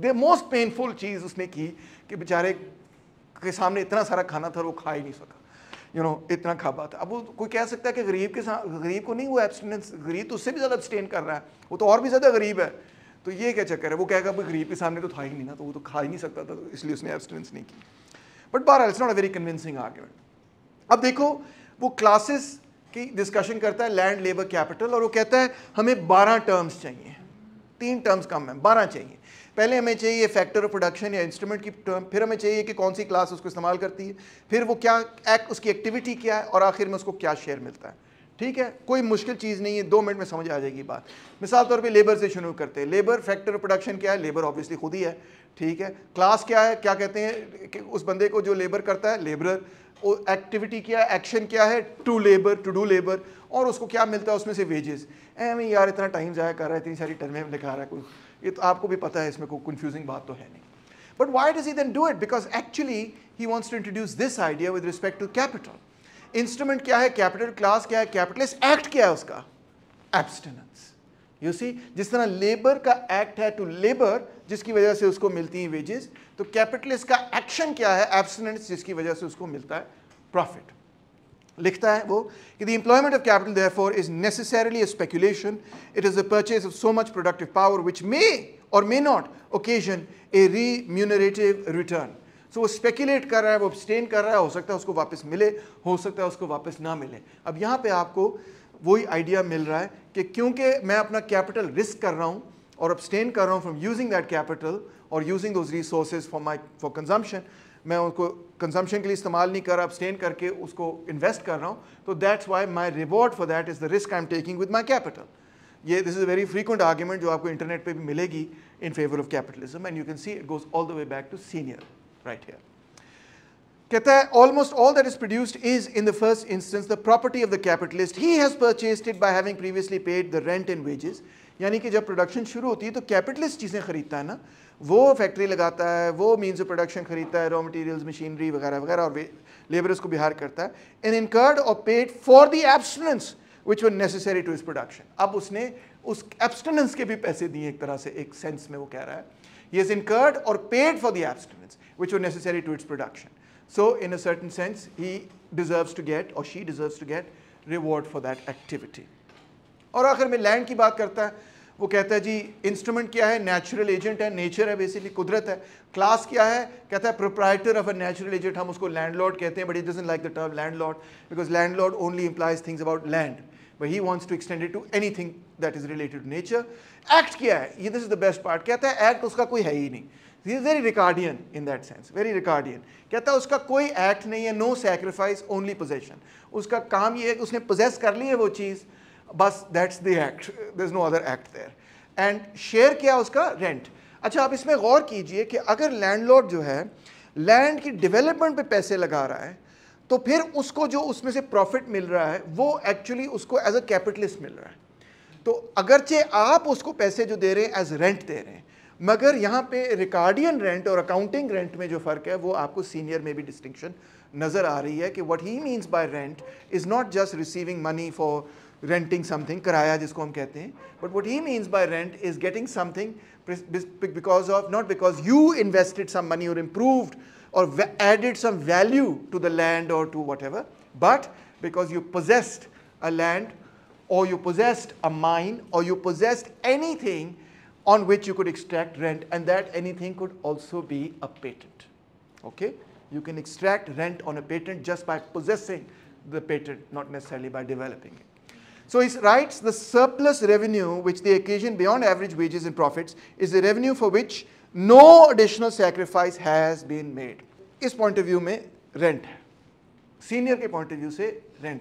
the most painful चीज़ उसने की कि बेचारे के सामने इतना सारा खाना था वो खा ही नहीं सका यू you नो know, इतना खा बात है अब वो कोई कह सकता है कि गरीब के साथ गरीब को नहीं वो एब्सटेंडेंस गरीब तो उससे भी ज़्यादा एब्सटेन कर रहा है वो तो और भी ज़्यादा गरीब है तो ये क्या चक्कर है वो कहेगा भाई गरीब के सामने तो था ही नहीं ना तो वो तो खा ही नहीं सकता था तो इसलिए उसने एब्सटेंस नहीं की बट बार it's not a very convincing argument अब देखो वो क्लासेस की डिस्कशन करता है लैंड लेबर कैपिटल और वो कहता है हमें बारह टर्म्स चाहिए तीन टर्म्स कम है बारह चाहिए पहले हमें चाहिए फैक्टर ऑफ प्रोडक्शन या इंस्ट्रूमेंट की टर्म फिर हमें चाहिए कि कौन सी क्लास उसको इस्तेमाल करती है फिर वो क्या एक्ट उसकी एक्टिविटी क्या है और आखिर में उसको क्या शेयर मिलता है ठीक है कोई मुश्किल चीज़ नहीं है दो मिनट में समझ आ जाएगी बात मिसाल तौर पे लेबर से शुरू करते हैं लेबर फैक्टर प्रोडक्शन क्या है लेबर ऑब्वियसली खुद ही है ठीक है क्लास क्या है क्या कहते हैं कि उस बंदे को जो लेबर करता है लेबरर एक्टिविटी क्या है एक्शन क्या है to labour to do labour और उसको क्या मिलता है उसमें से वेजेस एम यार इतना टाइम ज़ाया कर रहा है इतनी सारी टर्में लिखा रहा है कोई ये तो आपको भी पता है इसमें कोई कन्फ्यूजिंग बात तो है नहीं but why does he then do it because actually he wants to introduce this idea with respect to capital instrument क्या है कैपिटल क्लास क्या है कैपिटलिस्ट एक्ट क्या है उसका एब्सटेनेंस यू सी जिस तरह लेबर का एक्ट है टू लेबर जिसकी वजह से उसको मिलती है वेजेस तो कैपिटलिस्ट का एक्शन क्या है एब्सटेनेंस जिसकी वजह से उसको मिलता है प्रॉफिट लिखता है वो कि the employment of capital therefore is necessarily a speculation it is a purchase of so much productive power which may और may not occasion a remunerative return so वो स्पेकुलेट कर रहा है वो ऑब्स्टेन कर रहा है हो सकता है उसको वापस मिले हो सकता है उसको वापस ना मिले अब यहाँ पे आपको वही आइडिया मिल रहा है कि क्योंकि मैं अपना कैपिटल रिस्क कर रहा हूँ और ऑब्स्टेन कर रहा हूँ फ्रॉम यूजिंग दैट कैपिटल और using those resources for my for consumption मैं उनको कंजम्पशन के लिए इस्तेमाल नहीं कर रहा ऑब्स्टेन करके उसको इन्वेस्ट कर रहा हूँ तो that's why my reward for that is the risk I am taking with my capital ये this is very frequent argument जो आपको इंटरनेट पे भी मिलेगी in favour of capitalism and you can see it goes all the way back to Senior right here. कहता है almost all that is produced is in the first instance the property of the capitalist he has purchased it by having previously paid the rent and wages यानी कि जब production शुरू होती है तो capitalist चीज़ें खरीदता है ना वो फैक्ट्री लगाता है वो मीन्स ऑफ प्रोडक्शन खरीदता है रॉ मटेरियल्स मशीनरी वगैरह वगैरह और लेबर्स को बिहार करता है एंड इनकर्ड और paid for the abstinence which were necessary to is production अब उसने उस एब्सटेंस के भी पैसे दिए एक तरह से एक सेंस में वो कह रहा है ये इज इनकर्ड और paid for the abstinence which were necessary to its production. So in a certain sense, he deserves to get or she deserves to get reward for that activity. और आखिर में लैंड की बात करता है वो कहता है जी इंस्ट्रूमेंट क्या है नेचुरल एजेंट है नेचर है बेसिकली कुदरत है क्लास क्या है कहता है proprietor of a natural agent हम उसको लैंडलॉर्ड कहते हैं but it doesn't like the term landlord because landlord only implies things about land but he wants to extend it to anything that is related to nature act क्या है ये this is the best part कहता है act उसका कोई है ही नहीं he is very Ricardian in that sense very Ricardian कहता है उसका कोई एक्ट नहीं है नो सेक्रीफाइस ओनली पोजेशन उसका काम ये है कि उसने पोजेस कर ली है वो चीज़ बस that's the act there is no other act there and share किया उसका रेंट अच्छा आप इसमें गौर कीजिए कि अगर लैंडलॉर्ड जो है लैंड की डेवलपमेंट पे पैसे लगा रहा है तो फिर उसको जो उसमें से प्रॉफिट मिल रहा है वो एक्चुअली उसको एज अ कैपिटलिस्ट मिल रहा है तो अगरचे आप उसको पैसे जो दे रहे हैं एज रेंट दे रहे हैं मगर यहाँ पे रिकार्डियन रेंट और अकाउंटिंग रेंट में जो फ़र्क है वो आपको सीनियर में भी डिस्टिंक्शन नज़र आ रही है कि what he means by rent is not just receiving money for renting something किराया जिसको हम कहते हैं but what he means by rent is getting something because of not because you invested some money और improved some value to the land और to whatever but because you possessed a land और or you possessed a mine or you possessed anything on which you could extract rent and that anything could also be a patent. Okay? You can extract rent on a patent just by possessing the patent, not necessarily by developing it. So he writes, the surplus revenue which they occasion beyond average wages and profits is the revenue for which no additional sacrifice has been made. इस point of view में rent. Senior Senior point of view view rent.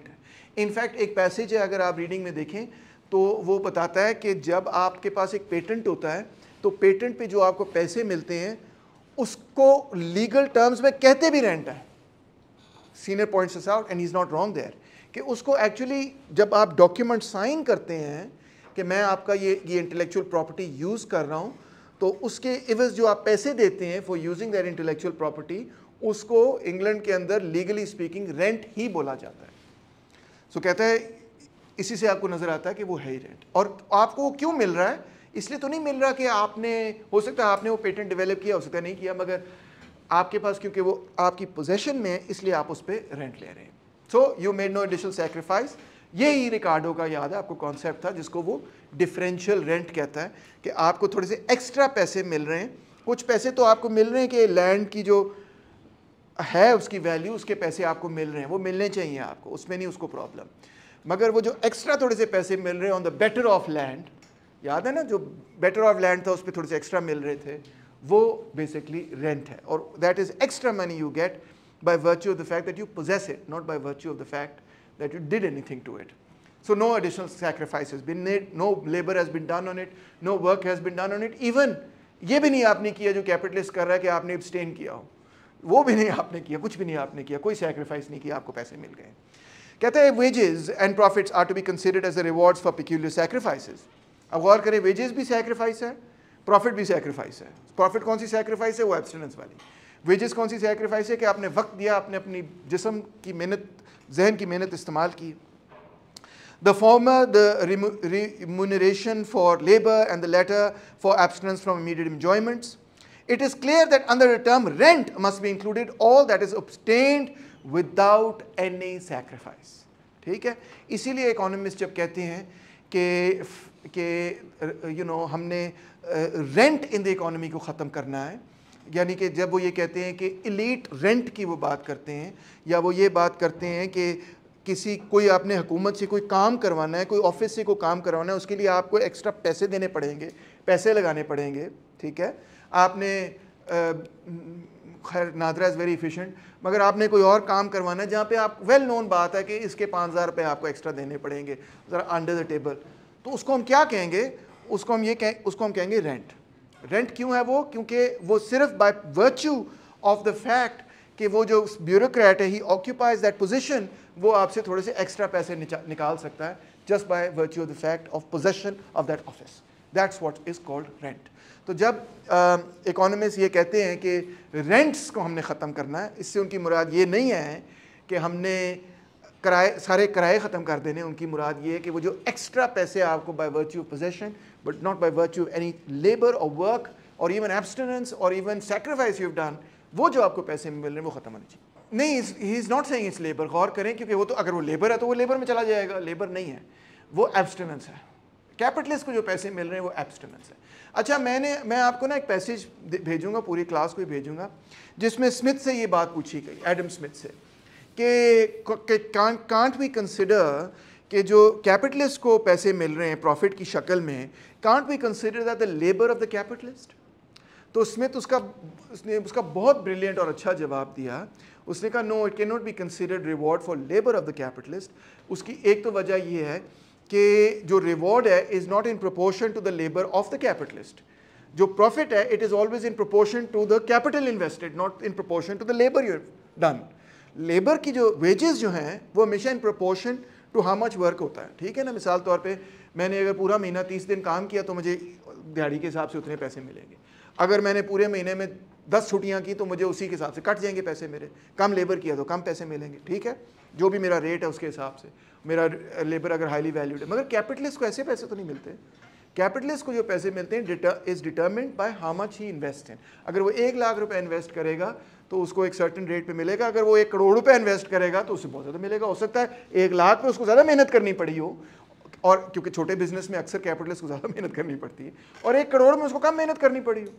In fact, in fact passage पैसेज है अगर आप तो वो बताता है कि जब आपके पास एक पेटेंट होता है तो पेटेंट पे जो आपको पैसे मिलते हैं उसको लीगल टर्म्स में कहते भी रेंट है Senior points and out and is not wrong there कि उसको एक्चुअली जब आप डॉक्यूमेंट साइन करते हैं कि मैं आपका ये ये इंटेलेक्चुअल प्रॉपर्टी यूज़ कर रहा हूँ तो उसके इवज जो आप पैसे देते हैं for using their intellectual property उसको इंग्लैंड के अंदर लीगली स्पीकिंग रेंट ही बोला जाता है सो so, कहता है इसी से आपको नज़र आता है कि वो है ही रेंट और आपको क्यों मिल रहा है इसलिए तो नहीं मिल रहा कि आपने हो सकता है आपने वो पेटेंट डेवलप किया हो सकता है नहीं किया मगर आपके पास क्योंकि वो आपकी पोजेशन में है इसलिए आप उस पर रेंट ले रहे हैं so you made no additional sacrifice यही रिकार्डो का याद है आपको कॉन्सेप्ट था जिसको वो डिफरेंशियल रेंट कहता है कि आपको थोड़े से एक्स्ट्रा पैसे मिल रहे हैं कुछ पैसे तो आपको मिल रहे हैं कि लैंड की जो है उसकी वैल्यू उसके पैसे आपको मिल रहे हैं वो मिलने चाहिए आपको उसमें नहीं उसको प्रॉब्लम मगर वो जो एक्स्ट्रा थोड़े से पैसे मिल रहे on the better off land याद है ना जो बेटर ऑफ लैंड था उस पर थोड़े से एक्स्ट्रा मिल रहे थे वो बेसिकली रेंट है और that is extra money you get by virtue of the fact that you possess it not by virtue of the fact that you did anything to it so no additional sacrifice been need no labour has been done on it no work has been done on it even ये भी नहीं आपने किया जो capitalist कर रहा है कि आपने स्टेन किया हो वो भी नहीं आपने किया कुछ भी नहीं आपने किया कोई सेक्रीफाइस नहीं किया आपको पैसे मिल गए कहते हैं wages and profits are to be considered as a rewards for peculiar sacrifices अब गौर करें वेजेस भी सैक्रिफाइस है प्रॉफिट भी सैक्रिफाइस है प्रॉफिट कौन सी सैक्रिफाइस है वो एब्सटेंस वाली वेजेस कौन सी सैक्रिफाइस है कि आपने वक्त दिया आपने अपनी जिसम की मेहनत जहन की मेहनत इस्तेमाल की the former the remuneration for labor and the latter for abstinence from immediate enjoyments. It is clear that under the term rent must be included all that is obtained without any sacrifice ठीक है इसीलिए economist जब कहते हैं कि के you know हमने rent in the economy को ख़त्म करना है यानी कि जब वो ये कहते हैं कि इलीट रेंट की वो बात करते हैं या वो ये बात करते हैं कि किसी कोई आपने हुकूमत से कोई काम करवाना है कोई ऑफिस से कोई काम करवाना है उसके लिए आपको एक्स्ट्रा पैसे देने पड़ेंगे पैसे लगाने पड़ेंगे ठीक है आपने uh, खैर नादरा इज़ वेरी इफिशेंट मगर आपने कोई और काम करवाना है जहाँ पे आप वेल नोन बात है कि इसके पाँच हज़ार रुपये आपको एक्स्ट्रा देने पड़ेंगे ज़रा अंडर द टेबल तो उसको हम क्या कहेंगे उसको हम ये कहें उसको हम कहेंगे रेंट रेंट क्यों है वो क्योंकि वो सिर्फ by virtue of the fact कि वो जो ब्यूरोक्रेट है ही ऑक्यूपाइज दैट पोजिशन वो आपसे थोड़े से एक्स्ट्रा पैसे निकाल सकता है just by virtue of the fact of possession of that office that's what is called rent तो जब इकोनॉमिस्ट ये कहते हैं कि रेंट्स को हमने ख़त्म करना है इससे उनकी मुराद ये नहीं है कि हमने किराए सारे किराए ख़त्म कर देने उनकी मुराद ये है कि वो जो एक्स्ट्रा पैसे आपको by virtue of possession but not by virtue of any labour और वर्क और इवन एब्सटेंस और इवन सेक्रीफाइस यू डन वो जो आपको पैसे मिल रहे हैं वो ख़त्म होने चाहिए नहीं he is not saying it's labour गौर करें क्योंकि वो तो अगर वो लेबर है तो वो लेबर में चला जाएगा लेबर नहीं है वो एब्सटेंस है कैपिटलिस्ट को जो पैसे मिल रहे हैं वो एब्सटेंस है अच्छा मैंने मैं आपको ना एक पैसेज भेजूंगा पूरी क्लास को ही भेजूंगा जिसमें स्मिथ से ये बात पूछी गई एडम स्मिथ से कि कांट वी कंसिडर कि जो कैपिटलिस्ट को पैसे मिल रहे हैं प्रॉफिट की शक्ल में can't we consider that the labour of the capitalist तो स्मिथ उसका उसने उसका बहुत ब्रिलियंट और अच्छा जवाब दिया उसने कहा no it can not be considered reward for labour of the capitalist उसकी एक तो वजह यह है कि जो रिवॉर्ड है is not in proportion to the labour of the capitalist जो प्रॉफिट है it is always in proportion to the capital invested not in proportion to the labour you done labour की जो वेजेस जो हैं वो हमेशा in proportion to how much work होता है ठीक है ना मिसाल तौर पे मैंने अगर पूरा महीना तीस दिन काम किया तो मुझे दिहाड़ी के हिसाब से उतने पैसे मिलेंगे अगर मैंने पूरे महीने में दस छुट्टियाँ की तो मुझे उसी के हिसाब से कट जाएंगे पैसे मेरे कम लेबर किया तो कम पैसे मिलेंगे ठीक है जो भी मेरा रेट है उसके हिसाब से मेरा लेबर अगर हाईली वैल्यूड है मगर कैपिटलिस्ट को ऐसे पैसे तो नहीं मिलते कैपिटलिस्ट को जो पैसे मिलते हैं is determined by how much he invest in अगर वो एक लाख रुपए इन्वेस्ट करेगा तो उसको एक सर्टन रेट पे मिलेगा अगर वो एक करोड़ रुपए इन्वेस्ट करेगा तो उसे बहुत ज़्यादा मिलेगा हो सकता है एक लाख पे उसको ज़्यादा मेहनत करनी पड़ी हो और क्योंकि छोटे बिजनेस में अक्सर कैपिटलिस्ट को ज़्यादा मेहनत करनी पड़ती है और एक करोड़ में उसको कम मेहनत करनी पड़ी हो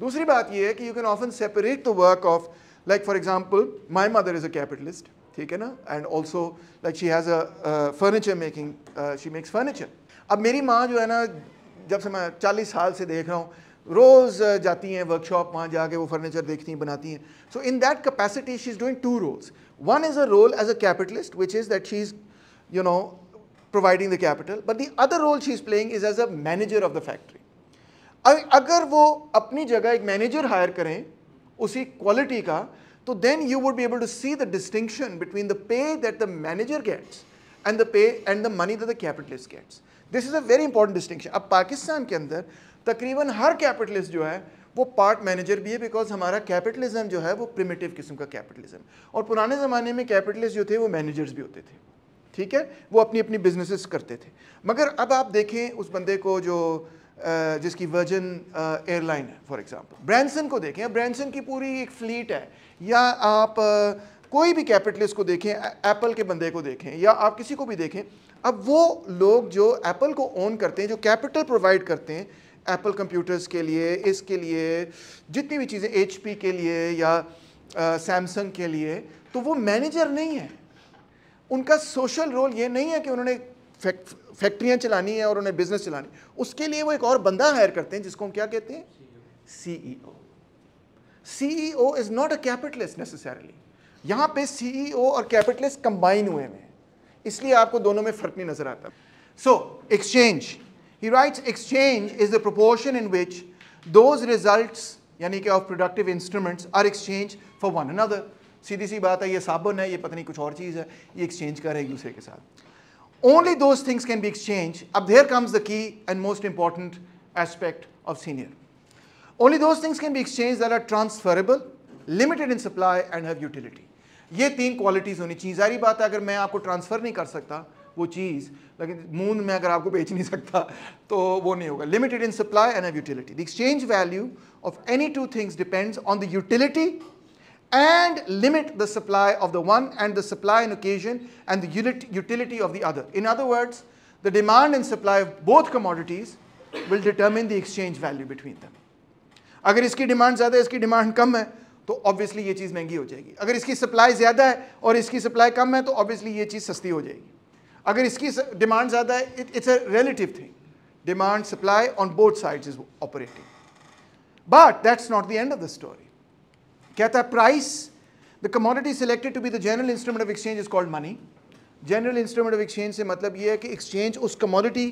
Dusri you can often separate the work of, like for example, my mother is a capitalist, theek And also, like she has a, furniture making, uh, she makes furniture. Ab meri maa jo hai na, jab se main 40 saal se dekh raha hu, roz uh, jaati hai workshop, maa ja ke wo furniture So in that capacity, she's doing two roles. One is a role as a capitalist, which is that she's, you know, providing the capital. But the other role she's playing is as a manager of the factory. अगर वो अपनी जगह एक manager hire करें उसी quality का तो then you would be able to see the distinction between the pay that the manager gets and the pay and the money that the capitalist gets this is a very important distinction अब पाकिस्तान के अंदर तकरीबन हर capitalist जो है वो part manager भी है because हमारा कैपिटलिज्म जो है वो प्रिमेटिव किस्म का कैपिटलिज्म और पुराने ज़माने में कैपिटलिस्ट जो थे वो मैनेजर्स भी होते थे ठीक है वो अपनी अपनी बिजनेसेस करते थे मगर अब आप देखें उस बंदे को जो Uh, जिसकी वर्जन एयरलाइन uh, है फॉर एग्जांपल ब्रांसन को देखें ब्रांसन की पूरी एक फ्लीट है या आप uh, कोई भी कैपिटलिस्ट को देखें एप्पल के बंदे को देखें या आप किसी को भी देखें अब वो लोग जो एप्पल को ओन करते हैं जो कैपिटल प्रोवाइड करते हैं एप्पल कंप्यूटर्स के लिए इसके लिए जितनी भी चीज़ें एच के लिए या सैमसंग के लिए तो वो मैनेजर नहीं है उनका सोशल रोल ये नहीं है कि उन्होंने फैक्ट्रियाँ चलानी है और उन्हें बिजनेस चलानी उसके लिए वो एक और बंदा हायर करते हैं जिसको हम क्या कहते हैं CEO CEO is not a capitalist necessarily यहाँ पे सीईओ e और कैपिटलिस्ट कंबाइन हुए हैं इसलिए आपको दोनों में फर्क नहीं नजर आता so exchange he writes exchange is the proportion in which those result यानी कि of productive instruments are exchange for one another सीधी सी बात है ये साबुन है ये पता नहीं कुछ और चीज़ है ये एक्सचेंज कर एक दूसरे के साथ Only those things can be exchanged. Up there comes the key and most important aspect of senior. Only those things can be exchanged that are transferable, limited in supply and have utility. ये तीन qualities होनी चाहिए जारी बात है अगर मैं आपको transfer नहीं कर सकता वो चीज़ लेकिन मून में अगर आपको बेच नहीं सकता तो वो नहीं होगा limited in supply and have utility the exchange value of any two things depends on and limit the supply of the one and the supply and occasion and the utility of the other. In other words, the demand and supply of both commodities will determine the exchange value between them. If its demand is more, its demand is less, then obviously this thing will be expensive. If its supply is more and its supply is less, then obviously this thing will be cheaper. If its demand is more, it's a relative thing. Demand, supply on both sides is operating. But that's not the end of the story. कहता है price the commodity selected to be the general instrument of exchange is called money general instrument of exchange से मतलब ये है कि exchange उस commodity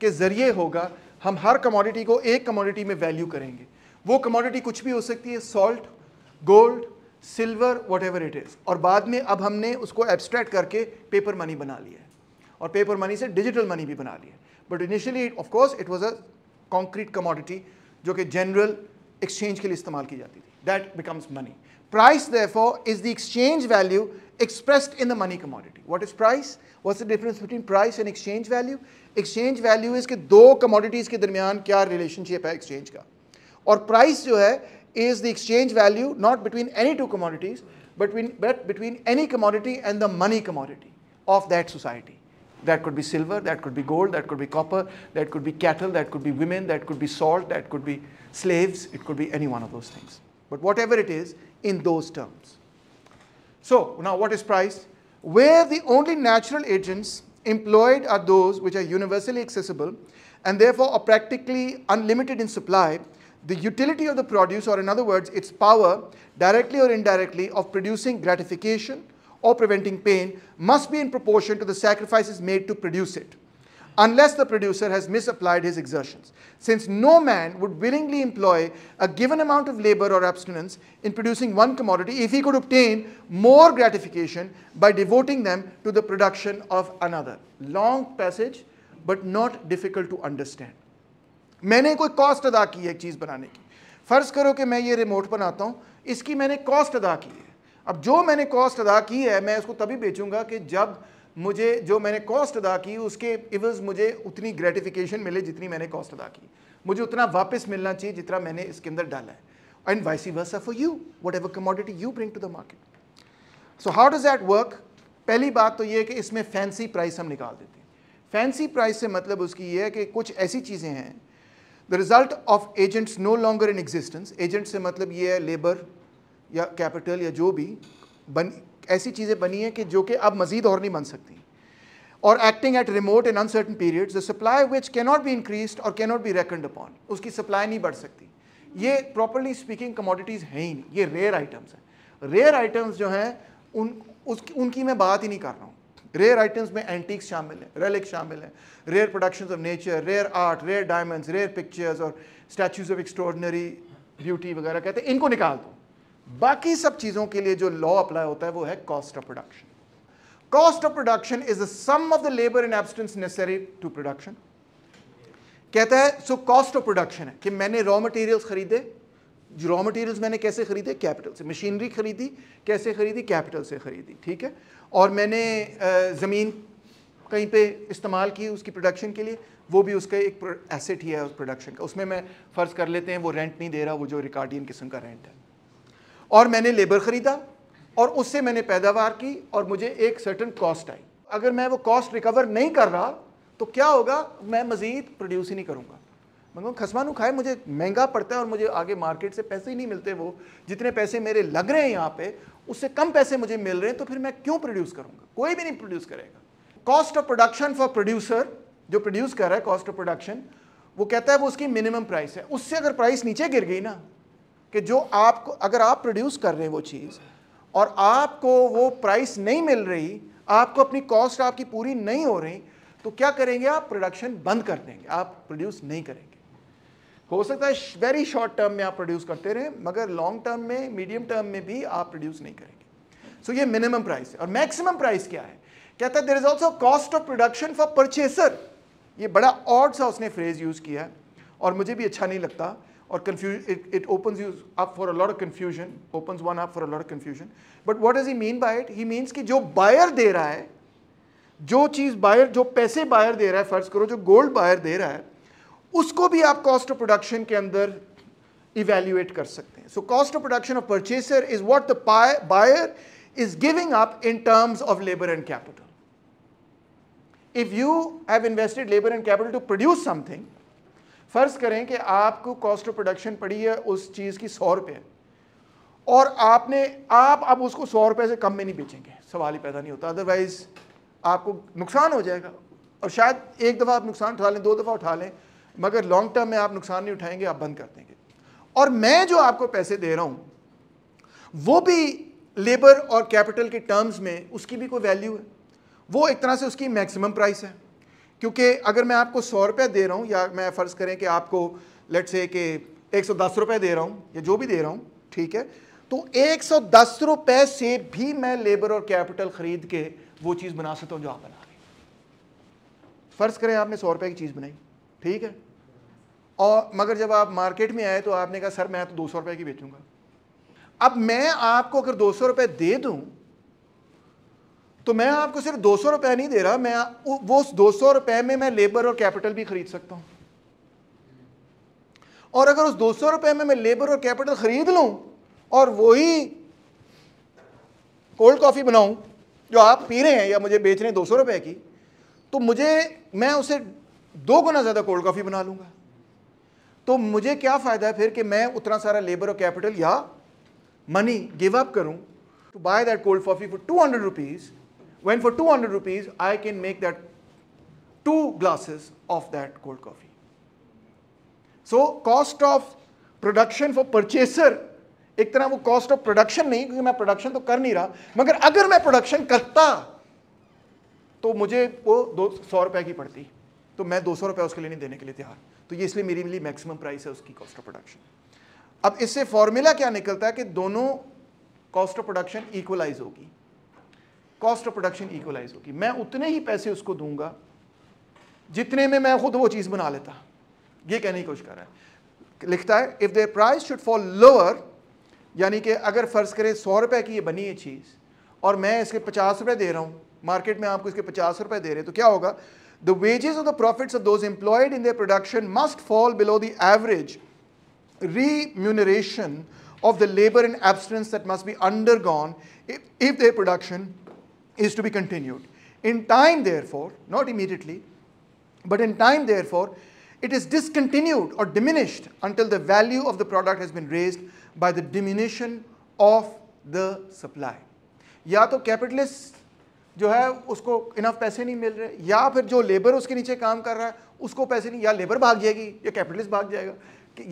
के ज़रिए होगा हम हर कमोडिटी को एक कमोडिटी में वैल्यू करेंगे वो कमोडिटी कुछ भी हो सकती है salt gold silver whatever it is और बाद में अब हमने उसको एब्स्ट्रैक्ट करके पेपर मनी बना लिया है और पेपर मनी से डिजिटल मनी भी बना लिया but initially of course it was a concrete commodity जो कि जनरल एक्सचेंज के लिए इस्तेमाल की जाती थी that becomes money. Price, therefore, is the exchange value expressed in the money commodity. What is price? What's the difference between price and exchange value? Exchange value is that two commodities ke दरमियान क्या relationship hai exchange ka. Or price jo hai is the exchange value not between any two commodities but between, but between any commodity and the money commodity of that society. That could be silver, that could be gold, that could be copper, that could be cattle, that could be women, that could be salt, that could be slaves, it could be any one of those things but whatever it is, in those terms. So now what is price? Where the only natural agents employed are those which are universally accessible and therefore are practically unlimited in supply, the utility of the produce or in other words, its power directly or indirectly of producing gratification or preventing pain must be in proportion to the sacrifices made to produce it unless the producer has misapplied his exertions, since no man would willingly employ a given amount of labor or abstinence in producing one commodity if he could obtain more gratification by devoting them to the production of another. Long passage, but not difficult to understand. मैंने कोई cost अदा की है एक चीज़ बनाने की फ़र्ज़ करो कि मैं ये रिमोट बनाता हूँ इसकी मैंने कॉस्ट अदा की है अब जो मैंने कॉस्ट अदा की है मैं तभी बेचूंगा कि जब मुझे जो मैंने कॉस्ट अदा की उसके इवज मुझे उतनी ग्रेटिफिकेशन मिले जितनी मैंने कॉस्ट अदा की मुझे उतना वापस मिलना चाहिए जितना मैंने इसके अंदर डाला है and vice versa for you whatever commodity you bring to the market so how does that work पहली बात तो ये कि इसमें फैंसी प्राइस हम निकाल देते हैं फैंसी प्राइस से मतलब उसकी ये है कि कुछ ऐसी चीज़ें हैं the result of agents no longer in existence agent से मतलब ये है लेबर या कैपिटल या जो भी बन ऐसी चीज़ें बनी हैं कि जो कि अब मजीद और नहीं बन सकती और acting at remote and uncertain periods the supply which cannot be increase और कैनॉट बी रेकंड अपॉन उसकी सप्लाई नहीं बढ़ सकती ये प्रॉपरली स्पीकिंग कमोडिटीज़ हैं ही नहीं ये रेयर आइटम्स हैं रेयर आइटम्स जो हैं उन उसकी उनकी मैं बात ही नहीं कर रहा हूँ रेयर आइटम्स में एंटीक्स शामिल हैं रेलिक शामिल हैं rare productions of nature rare art rare diamonds rare pictures और स्टैचूज ऑफ एक्स्ट्रॉडनरी ब्यूटी वगैरह कहते हैं इनको निकाल दो बाकी सब चीजों के लिए जो लॉ अप्लाई होता है वो है cost of production cost of production is the sum of the labour in abstinence necessary to production कहता है सो कॉस्ट ऑफ प्रोडक्शन है कि मैंने रॉ मटेरियल्स खरीदे जो रॉ मटेरियल्स मैंने कैसे खरीदे कैपिटल से मशीनरी खरीदी कैसे खरीदी कैपिटल से खरीदी ठीक है और मैंने ज़मीन कहीं पे इस्तेमाल की उसकी प्रोडक्शन के लिए वो भी उसका एक एसेट ही है उस प्रोडक्शन का उसमें मैं फ़र्ज़ कर लेते हैं वो रेंट नहीं दे रहा वो जो रिकार्डियन किस्म का रेंट है और मैंने लेबर ख़रीदा और उससे मैंने पैदावार की और मुझे एक सर्टन कॉस्ट आई अगर मैं वो कॉस्ट रिकवर नहीं कर रहा तो क्या होगा मैं मज़ीद प्रोड्यूस ही नहीं करूँगा मैं खसमानू खाए मुझे महंगा पड़ता है और मुझे आगे मार्केट से पैसे ही नहीं मिलते वो जितने पैसे मेरे लग रहे हैं यहाँ पे उससे कम पैसे मुझे मिल रहे हैं तो फिर मैं क्यों प्रोड्यूस करूँगा कोई भी नहीं प्रोड्यूस करेगा cost of production for producer जो प्रोड्यूस कर रहा है कॉस्ट ऑफ प्रोडक्शन वो कहता है वो उसकी मिनिमम प्राइस है उससे अगर प्राइस नीचे गिर गई ना कि जो आपको अगर आप प्रोड्यूस कर रहे हैं वो चीज़ और आपको वो प्राइस नहीं मिल रही आपको अपनी कॉस्ट आपकी पूरी नहीं हो रही तो क्या करेंगे आप प्रोडक्शन बंद कर देंगे आप प्रोड्यूस नहीं करेंगे हो सकता है वेरी शॉर्ट टर्म में आप प्रोड्यूस करते रहें मगर लॉन्ग टर्म में मीडियम टर्म में भी आप प्रोड्यूस नहीं करेंगे सो so, ये मिनिमम प्राइस है और मैक्सिमम प्राइस क्या है कहता है there is also cost of production for purchaser ये बड़ा ऑड सा उसने फ्रेज यूज़ किया है और मुझे भी अच्छा नहीं लगता or confusion, it, it opens you up for a lot of confusion, opens one up for a lot of confusion. But what does he mean by it? He means that the buyer दे रहा है, जो चीज़ buyer, जो पैसे buyer दे रहा है, फर्ज gold buyer दे रहा cost of production के अंदर evaluate So cost of production of purchaser is what the buyer is giving up in terms of labor and capital. If you have invested labor and capital to produce something, फ़र्ज़ करें कि आपको cost of production पड़ी है उस चीज़ की सौ रुपये और आपने आप अब उसको सौ रुपये से कम में नहीं बेचेंगे सवाल ही पैदा नहीं होता अदरवाइज़ आपको नुकसान हो जाएगा और शायद एक दफ़ा आप नुकसान उठा लें दो दफ़ा उठा लें मगर लॉन्ग टर्म में आप नुकसान नहीं उठाएंगे आप बंद कर देंगे और मैं जो आपको पैसे दे रहा हूँ वो भी लेबर और कैपिटल के टर्म्स में उसकी भी कोई वैल्यू है वो एक तरह से उसकी मैक्सिमम प्राइस है क्योंकि अगर मैं आपको सौ रुपये दे रहा हूँ या मैं फ़र्ज़ करें कि आपको लेट से कि एक सौ दस रुपये दे रहा हूँ या जो भी दे रहा हूँ ठीक है तो एक सौ दस रुपये से भी मैं लेबर और कैपिटल ख़रीद के वो चीज़ बना सकता हूँ जो आप बना रहे फ़र्ज़ करें आपने सौ रुपये की चीज़ बनाई ठीक है और मगर जब आप मार्केट में आए तो आपने कहा सर मैं तो दो सौ रुपये की बेचूँगा अब मैं आपको अगर दो सौ रुपये दे दूँ तो मैं आपको सिर्फ दो सौ रुपए नहीं दे रहा मैं वो दो सौ रुपए में मैं लेबर और कैपिटल भी खरीद सकता हूं और अगर उस दो सौ रुपए में मैं लेबर और कैपिटल खरीद लूं और वही कोल्ड कॉफ़ी बनाऊं जो आप पी रहे हैं या मुझे बेच रहे हैं दो सौ रुपए की तो मुझे मैं उसे दो गुना ज़्यादा कोल्ड कॉफ़ी बना लूंगा तो मुझे क्या फ़ायदा है फिर कि मैं उतना सारा लेबर और कैपिटल या मनी गिव अप करूँ to buy that cold coffee for two hundred rupees When for 200 rupees, I can make that two glasses of that cold coffee. So cost of production for purchaser एक तरह वो cost of production नहीं क्योंकि मैं production तो कर नहीं रहा मगर अगर मैं प्रोडक्शन करता तो मुझे वो दो सौ रुपये की पड़ती तो मैं दो सौ रुपये उसके लिए नहीं देने के लिए तैयार तो ये इसलिए मेरी लिए मैक्सिमम प्राइस है उसकी कॉस्ट ऑफ प्रोडक्शन अब इससे फॉर्मूला क्या निकलता है कि दोनों कॉस्ट ऑफ प्रोडक्शन इक्वलाइज होगी कॉस्ट ऑफ प्रोडक्शन इक्वलाइज होगी मैं उतने ही पैसे उसको दूंगा जितने में मैं खुद वो चीज़ बना लेता ये कहने की कोशिश कर रहा है लिखता है if the price should fall lower यानी कि अगर फ़र्ज़ करें सौ रुपए की ये बनी है चीज़ और मैं इसके पचास रुपए दे रहा हूं मार्केट में आपको इसके पचास रुपए दे रहे तो क्या होगा the wages of the profits of those employed in the production must fall below the average remuneration of the labour in abstinence that must be undergone if the production is to be continued. In time, therefore, not immediately, but in time, therefore, it is discontinued or diminished until the value of the product has been raised by the diminution of the supply. या तो capitalist जो है उसको enough पैसे नहीं मिल रहे या फिर जो लेबर उसके नीचे काम कर रहा है उसको पैसे नहीं या लेबर भाग जाएगी या capitalist भाग जाएगा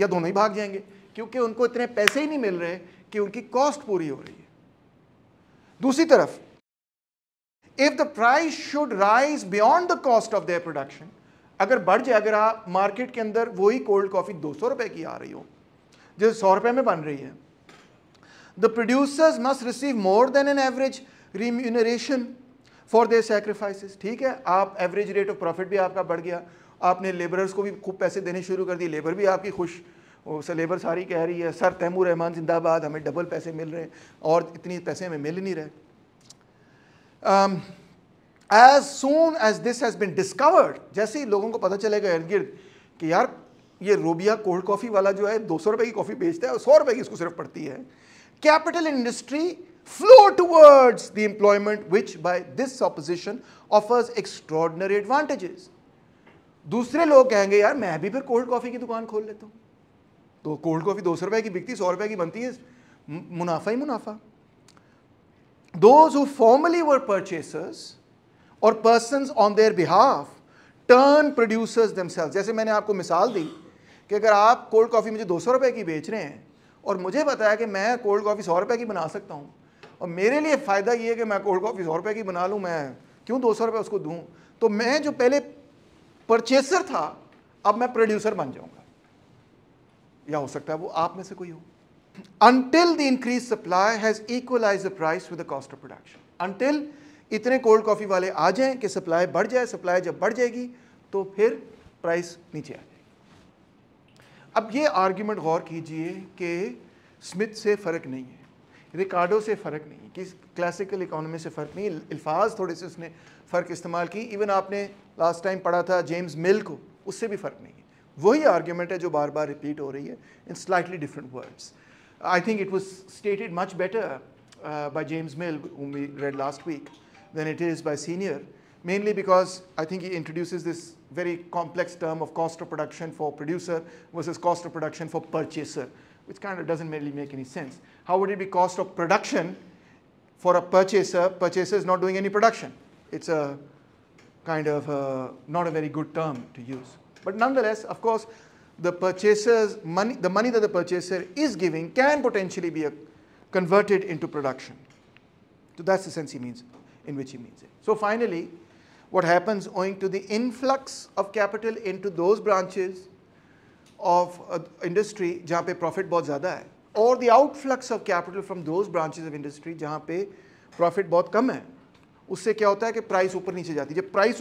या दोनों ही भाग जाएंगे क्योंकि उनको इतने पैसे ही नहीं मिल रहे कि उनकी cost पूरी हो रही है दूसरी तरफ if the price should rise beyond the cost of their production अगर बढ़ जाए अगर आप मार्केट के अंदर वही कोल्ड कॉफ़ी दो सौ रुपए की आ रही हो जो सौ रुपए में बन रही है the producers must receive more than an average remuneration for their sacrifices ठीक है आप एवरेज रेट ऑफ प्रॉफिट भी आपका बढ़ गया आपने लेबरर्स को भी खूब पैसे देने शुरू कर दिए लेबर भी आपकी खुश सर लेबर सारी कह रही है सर तैमूर रहमान जिंदाबाद हमें डबल पैसे मिल रहे हैं और इतनी पैसे हमें मिल नहीं रहे um, as soon as this has been discovered जैसे ही लोगों को पता चलेगा इर्द गिर्द कि यार ये रोबिया कोल्ड कॉफ़ी वाला जो है दो सौ रुपए की कॉफ़ी बेचता है और सौ रुपए की इसको सिर्फ पड़ती है capital industry flow towards the employment which by this opposition offers extraordinary advantages दूसरे लोग कहेंगे यार मैं भी फिर कोल्ड कॉफ़ी की दुकान खोल लेता हूँ तो कोल्ड कॉफ़ी दो सौ रुपए की बिकती सौ रुपए की बनती है मुनाफा ही मुनाफा those who formerly were purchasers or persons on their behalf turn producers themselves. जैसे मैंने आपको मिसाल दी कि अगर आप कोल्ड कॉफ़ी मुझे दो सौ रुपये की बेच रहे हैं और मुझे बताया कि मैं कोल्ड कॉफ़ी सौ रुपए की बना सकता हूँ और मेरे लिए फ़ायदा ये है कि मैं कोल्ड कॉफ़ी सौ रुपए की बना लूँ मैं क्यों दो सौ रुपये उसको दूँ तो मैं जो पहले परचेसर था अब मैं प्रोड्यूसर बन जाऊँगा या हो सकता है वो आप में से कोई हो until the increased supply has equalized the price with the cost of production. Until इतने कोल्ड कॉफ़ी वाले आ जाएं कि सप्लाई बढ़ जाए सप्लाई जब बढ़ जाएगी तो फिर प्राइस नीचे आ जाएगी अब ये आर्ग्यूमेंट गौर कीजिए कि स्मिथ से फ़र्क नहीं है रिकार्डो से फ़र्क नहीं किस क्लासिकल इकोनॉमी से फ़र्क नहीं अल्फाज थोड़े से उसने फ़र्क इस्तेमाल की इवन आपने लास्ट टाइम पढ़ा था जेम्स मिल को उससे भी फ़र्क नहीं है वही आर्ग्यूमेंट है जो बार बार रिपीट हो रही है in slightly different words I think it was stated much better uh, by James Mill, whom we read last week, than it is by Senior, mainly because I think he introduces this very complex term of cost of production for producer versus cost of production for purchaser, which kind of doesn't really make any sense. How would it be cost of production for a purchaser? Purchaser is not doing any production. It's a kind of uh, not a very good term to use. But nonetheless, of course, the purchaser's money, the money that the purchaser is giving can potentially be converted into production. So that's the sense he means, in which he means it. So finally, what happens owing to the influx of capital into those branches of uh, industry जहाँ profit बहुत ज़्यादा है or the outflux of capital from those branches of industry जहाँ profit बहुत कम है उससे क्या होता price ऊपर नीचे price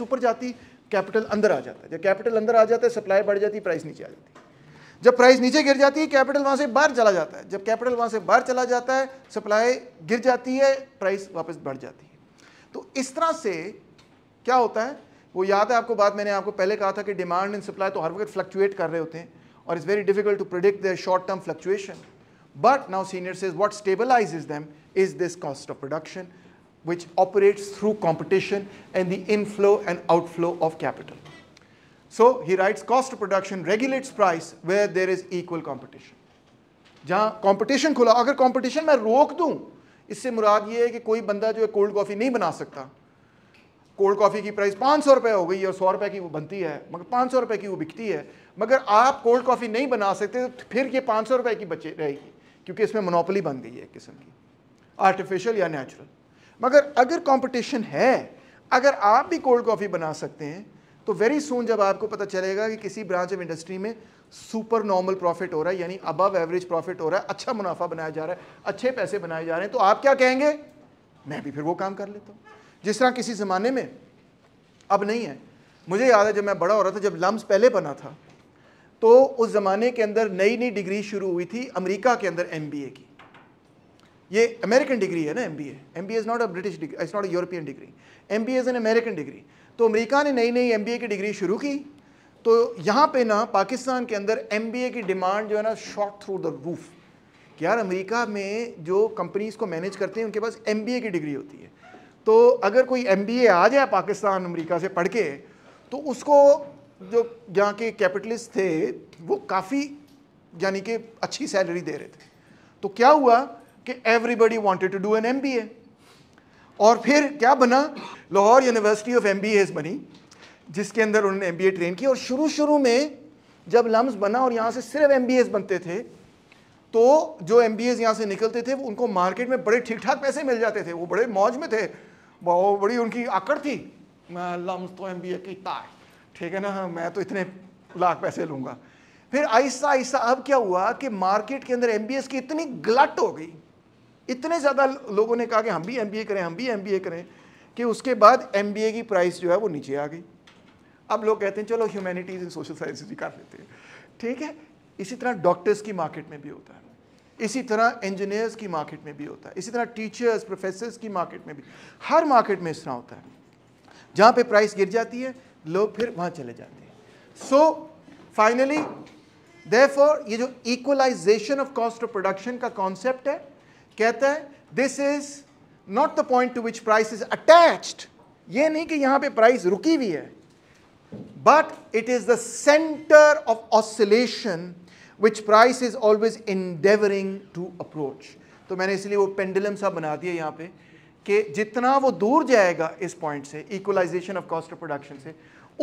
कैपिटल अंदर आ जाता है जब कैपिटल अंदर आ जाता है सप्लाई बढ़ जाती है प्राइस नीचे आ जाती है जब प्राइस नीचे गिर जाती है कैपिटल वहाँ से बाहर चला जाता है जब कैपिटल वहाँ से बाहर चला जाता है सप्लाई गिर जाती है प्राइस वापस बढ़ जाती है तो इस तरह से क्या होता है वो याद है आपको बात मैंने आपको पहले कहा था कि डिमांड एंड सप्लाई तो हर वक्त फ्लक्चुएट कर रहे होते हैं और it's very difficult to predict their short term fluctuation but now Senior says what stabilises them is this cost of production which operates through competition and the inflow and outflow of capital. So he writes cost of production regulates price where there is equal competition. जहाँ competition खुला अगर competition मैं रोक दूँ इससे मुराद ये है कि कोई बंदा जो है कोल्ड कॉफ़ी नहीं बना सकता कोल्ड कॉफ़ी की प्राइस पाँच सौ रुपये हो गई है और सौ रुपये की वो बनती है मगर पाँच सौ रुपये की वो बिकती है मगर आप कोल्ड कॉफ़ी नहीं बना सकते तो फिर ये पाँच सौ रुपये की बचे रहेगी क्योंकि इसमें मोनोपली बन गई है एक की आर्टिफिशियल या नेचुरल मगर अगर कंपटीशन है अगर आप भी कोल्ड कॉफ़ी बना सकते हैं तो वेरी सून जब आपको पता चलेगा कि किसी ब्रांच ऑफ इंडस्ट्री में सुपर नॉर्मल प्रॉफिट हो रहा है यानी अबव एवरेज प्रॉफिट हो रहा है अच्छा मुनाफा बनाया जा रहा है अच्छे पैसे बनाए जा रहे हैं तो आप क्या कहेंगे मैं भी फिर वो काम कर लेता हूँ जिस तरह किसी ज़माने में अब नहीं है मुझे याद है जब मैं बड़ा हो रहा था जब लम्स पहले बना था तो उस ज़माने के अंदर नई नई डिग्री शुरू हुई थी अमरीका के अंदर एम की ये अमेरिकन डिग्री है ना M B A M B is not a British degree it's not a European degree M B as an American degree तो अमेरिका ने नई नई एम बी ए की डिग्री शुरू की तो यहाँ पे ना पाकिस्तान के अंदर एम बी ए की डिमांड जो है ना शॉर्ट थ्रू द रूफ कि यार अमेरिका में जो कंपनीज़ को मैनेज करते हैं उनके पास एम बी ए की डिग्री होती है तो अगर कोई एम बी ए आ जाए पाकिस्तान अमरीका से पढ़ के तो उसको जो यहाँ के कैपिटलिस्ट थे वो काफ़ी यानी कि अच्छी सैलरी दे रहे थे तो क्या हुआ कि everybody wanted to do an A और फिर क्या बना Lahore university of M B बनी जिसके अंदर उन्होंने एम बी ए ट्रेन की और शुरू शुरू में जब लम्स बना और यहाँ से सिर्फ एम बी एस बनते थे तो जो एम बी एस यहाँ से निकलते थे उनको मार्केट में बड़े ठीक ठाक पैसे मिल जाते थे वो बड़े मौज में थे वो बड़ी उनकी आकड़ थी मैं लम्स तो एम बी ए की तार ठीक है ना मैं तो इतने लाख पैसे लूँगा फिर आहिस्ता आहिस्ता अब क्या हुआ कि मार्केट के अंदर एम बी एस की इतनी ग्लट हो गई इतने ज़्यादा लोगों ने कहा कि हम भी एम करें हम भी एम करें कि उसके बाद एम की प्राइस जो है वो नीचे आ गई अब लोग कहते हैं चलो ह्यूमैनिटीज़ इन सोशल साइंसेज भी कर लेते हैं ठीक है इसी तरह डॉक्टर्स की मार्केट में भी होता है इसी तरह इंजीनियर्स की मार्केट में भी होता है इसी तरह टीचर्स प्रोफेसर्स की मार्केट में भी हर मार्केट में इस तरह होता है जहाँ पे प्राइस गिर जाती है लोग फिर वहाँ चले जाते हैं सो फाइनली देर ये जो equalisation of cost of production का कॉन्सेप्ट है कहता है this is not the point to which price is attached ये नहीं कि यहां पे प्राइस रुकी हुई है but it is the centre of oscillation which price is always endeavouring to approach तो मैंने इसलिए वो पेंडुलम सा बना दिया यहां पे कि जितना वो दूर जाएगा इस पॉइंट से equalisation of cost of production से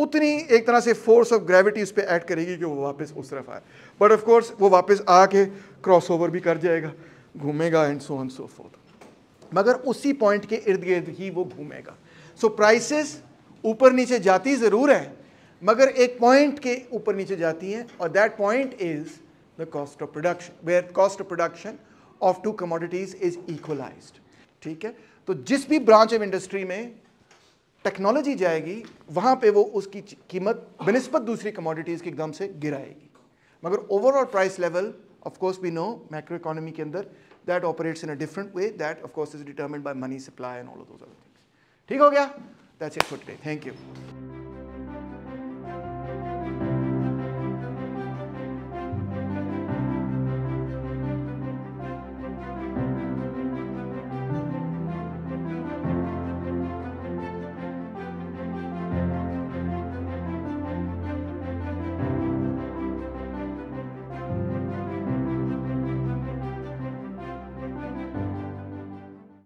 उतनी एक तरह से फोर्स ऑफ ग्रेविटी उस पर एड करेगी कि वो वापस उस तरफ आए बट ऑफकोर्स वो वापस आके क्रॉस ओवर भी कर जाएगा घूमेगा and so on so forth मगर उसी पॉइंट के इर्द गिर्द ही वो घूमेगा सो प्राइसेस ऊपर नीचे जाती ज़रूर है मगर एक पॉइंट के ऊपर नीचे जाती है और that point is the cost of production where cost of production of two commodities is equalise ठीक है तो जिस भी ब्रांच ऑफ इंडस्ट्री में टेक्नोलॉजी जाएगी वहां पे वो उसकी कीमत बनस्पत दूसरी कमोडिटीज के एकदम से गिराएगी मगर overall price level Of course, we know macroeconomy के that operates in a different way. That, of course, is determined by money supply and all of those other things. ठीक हो गया? That's it for today. Thank you.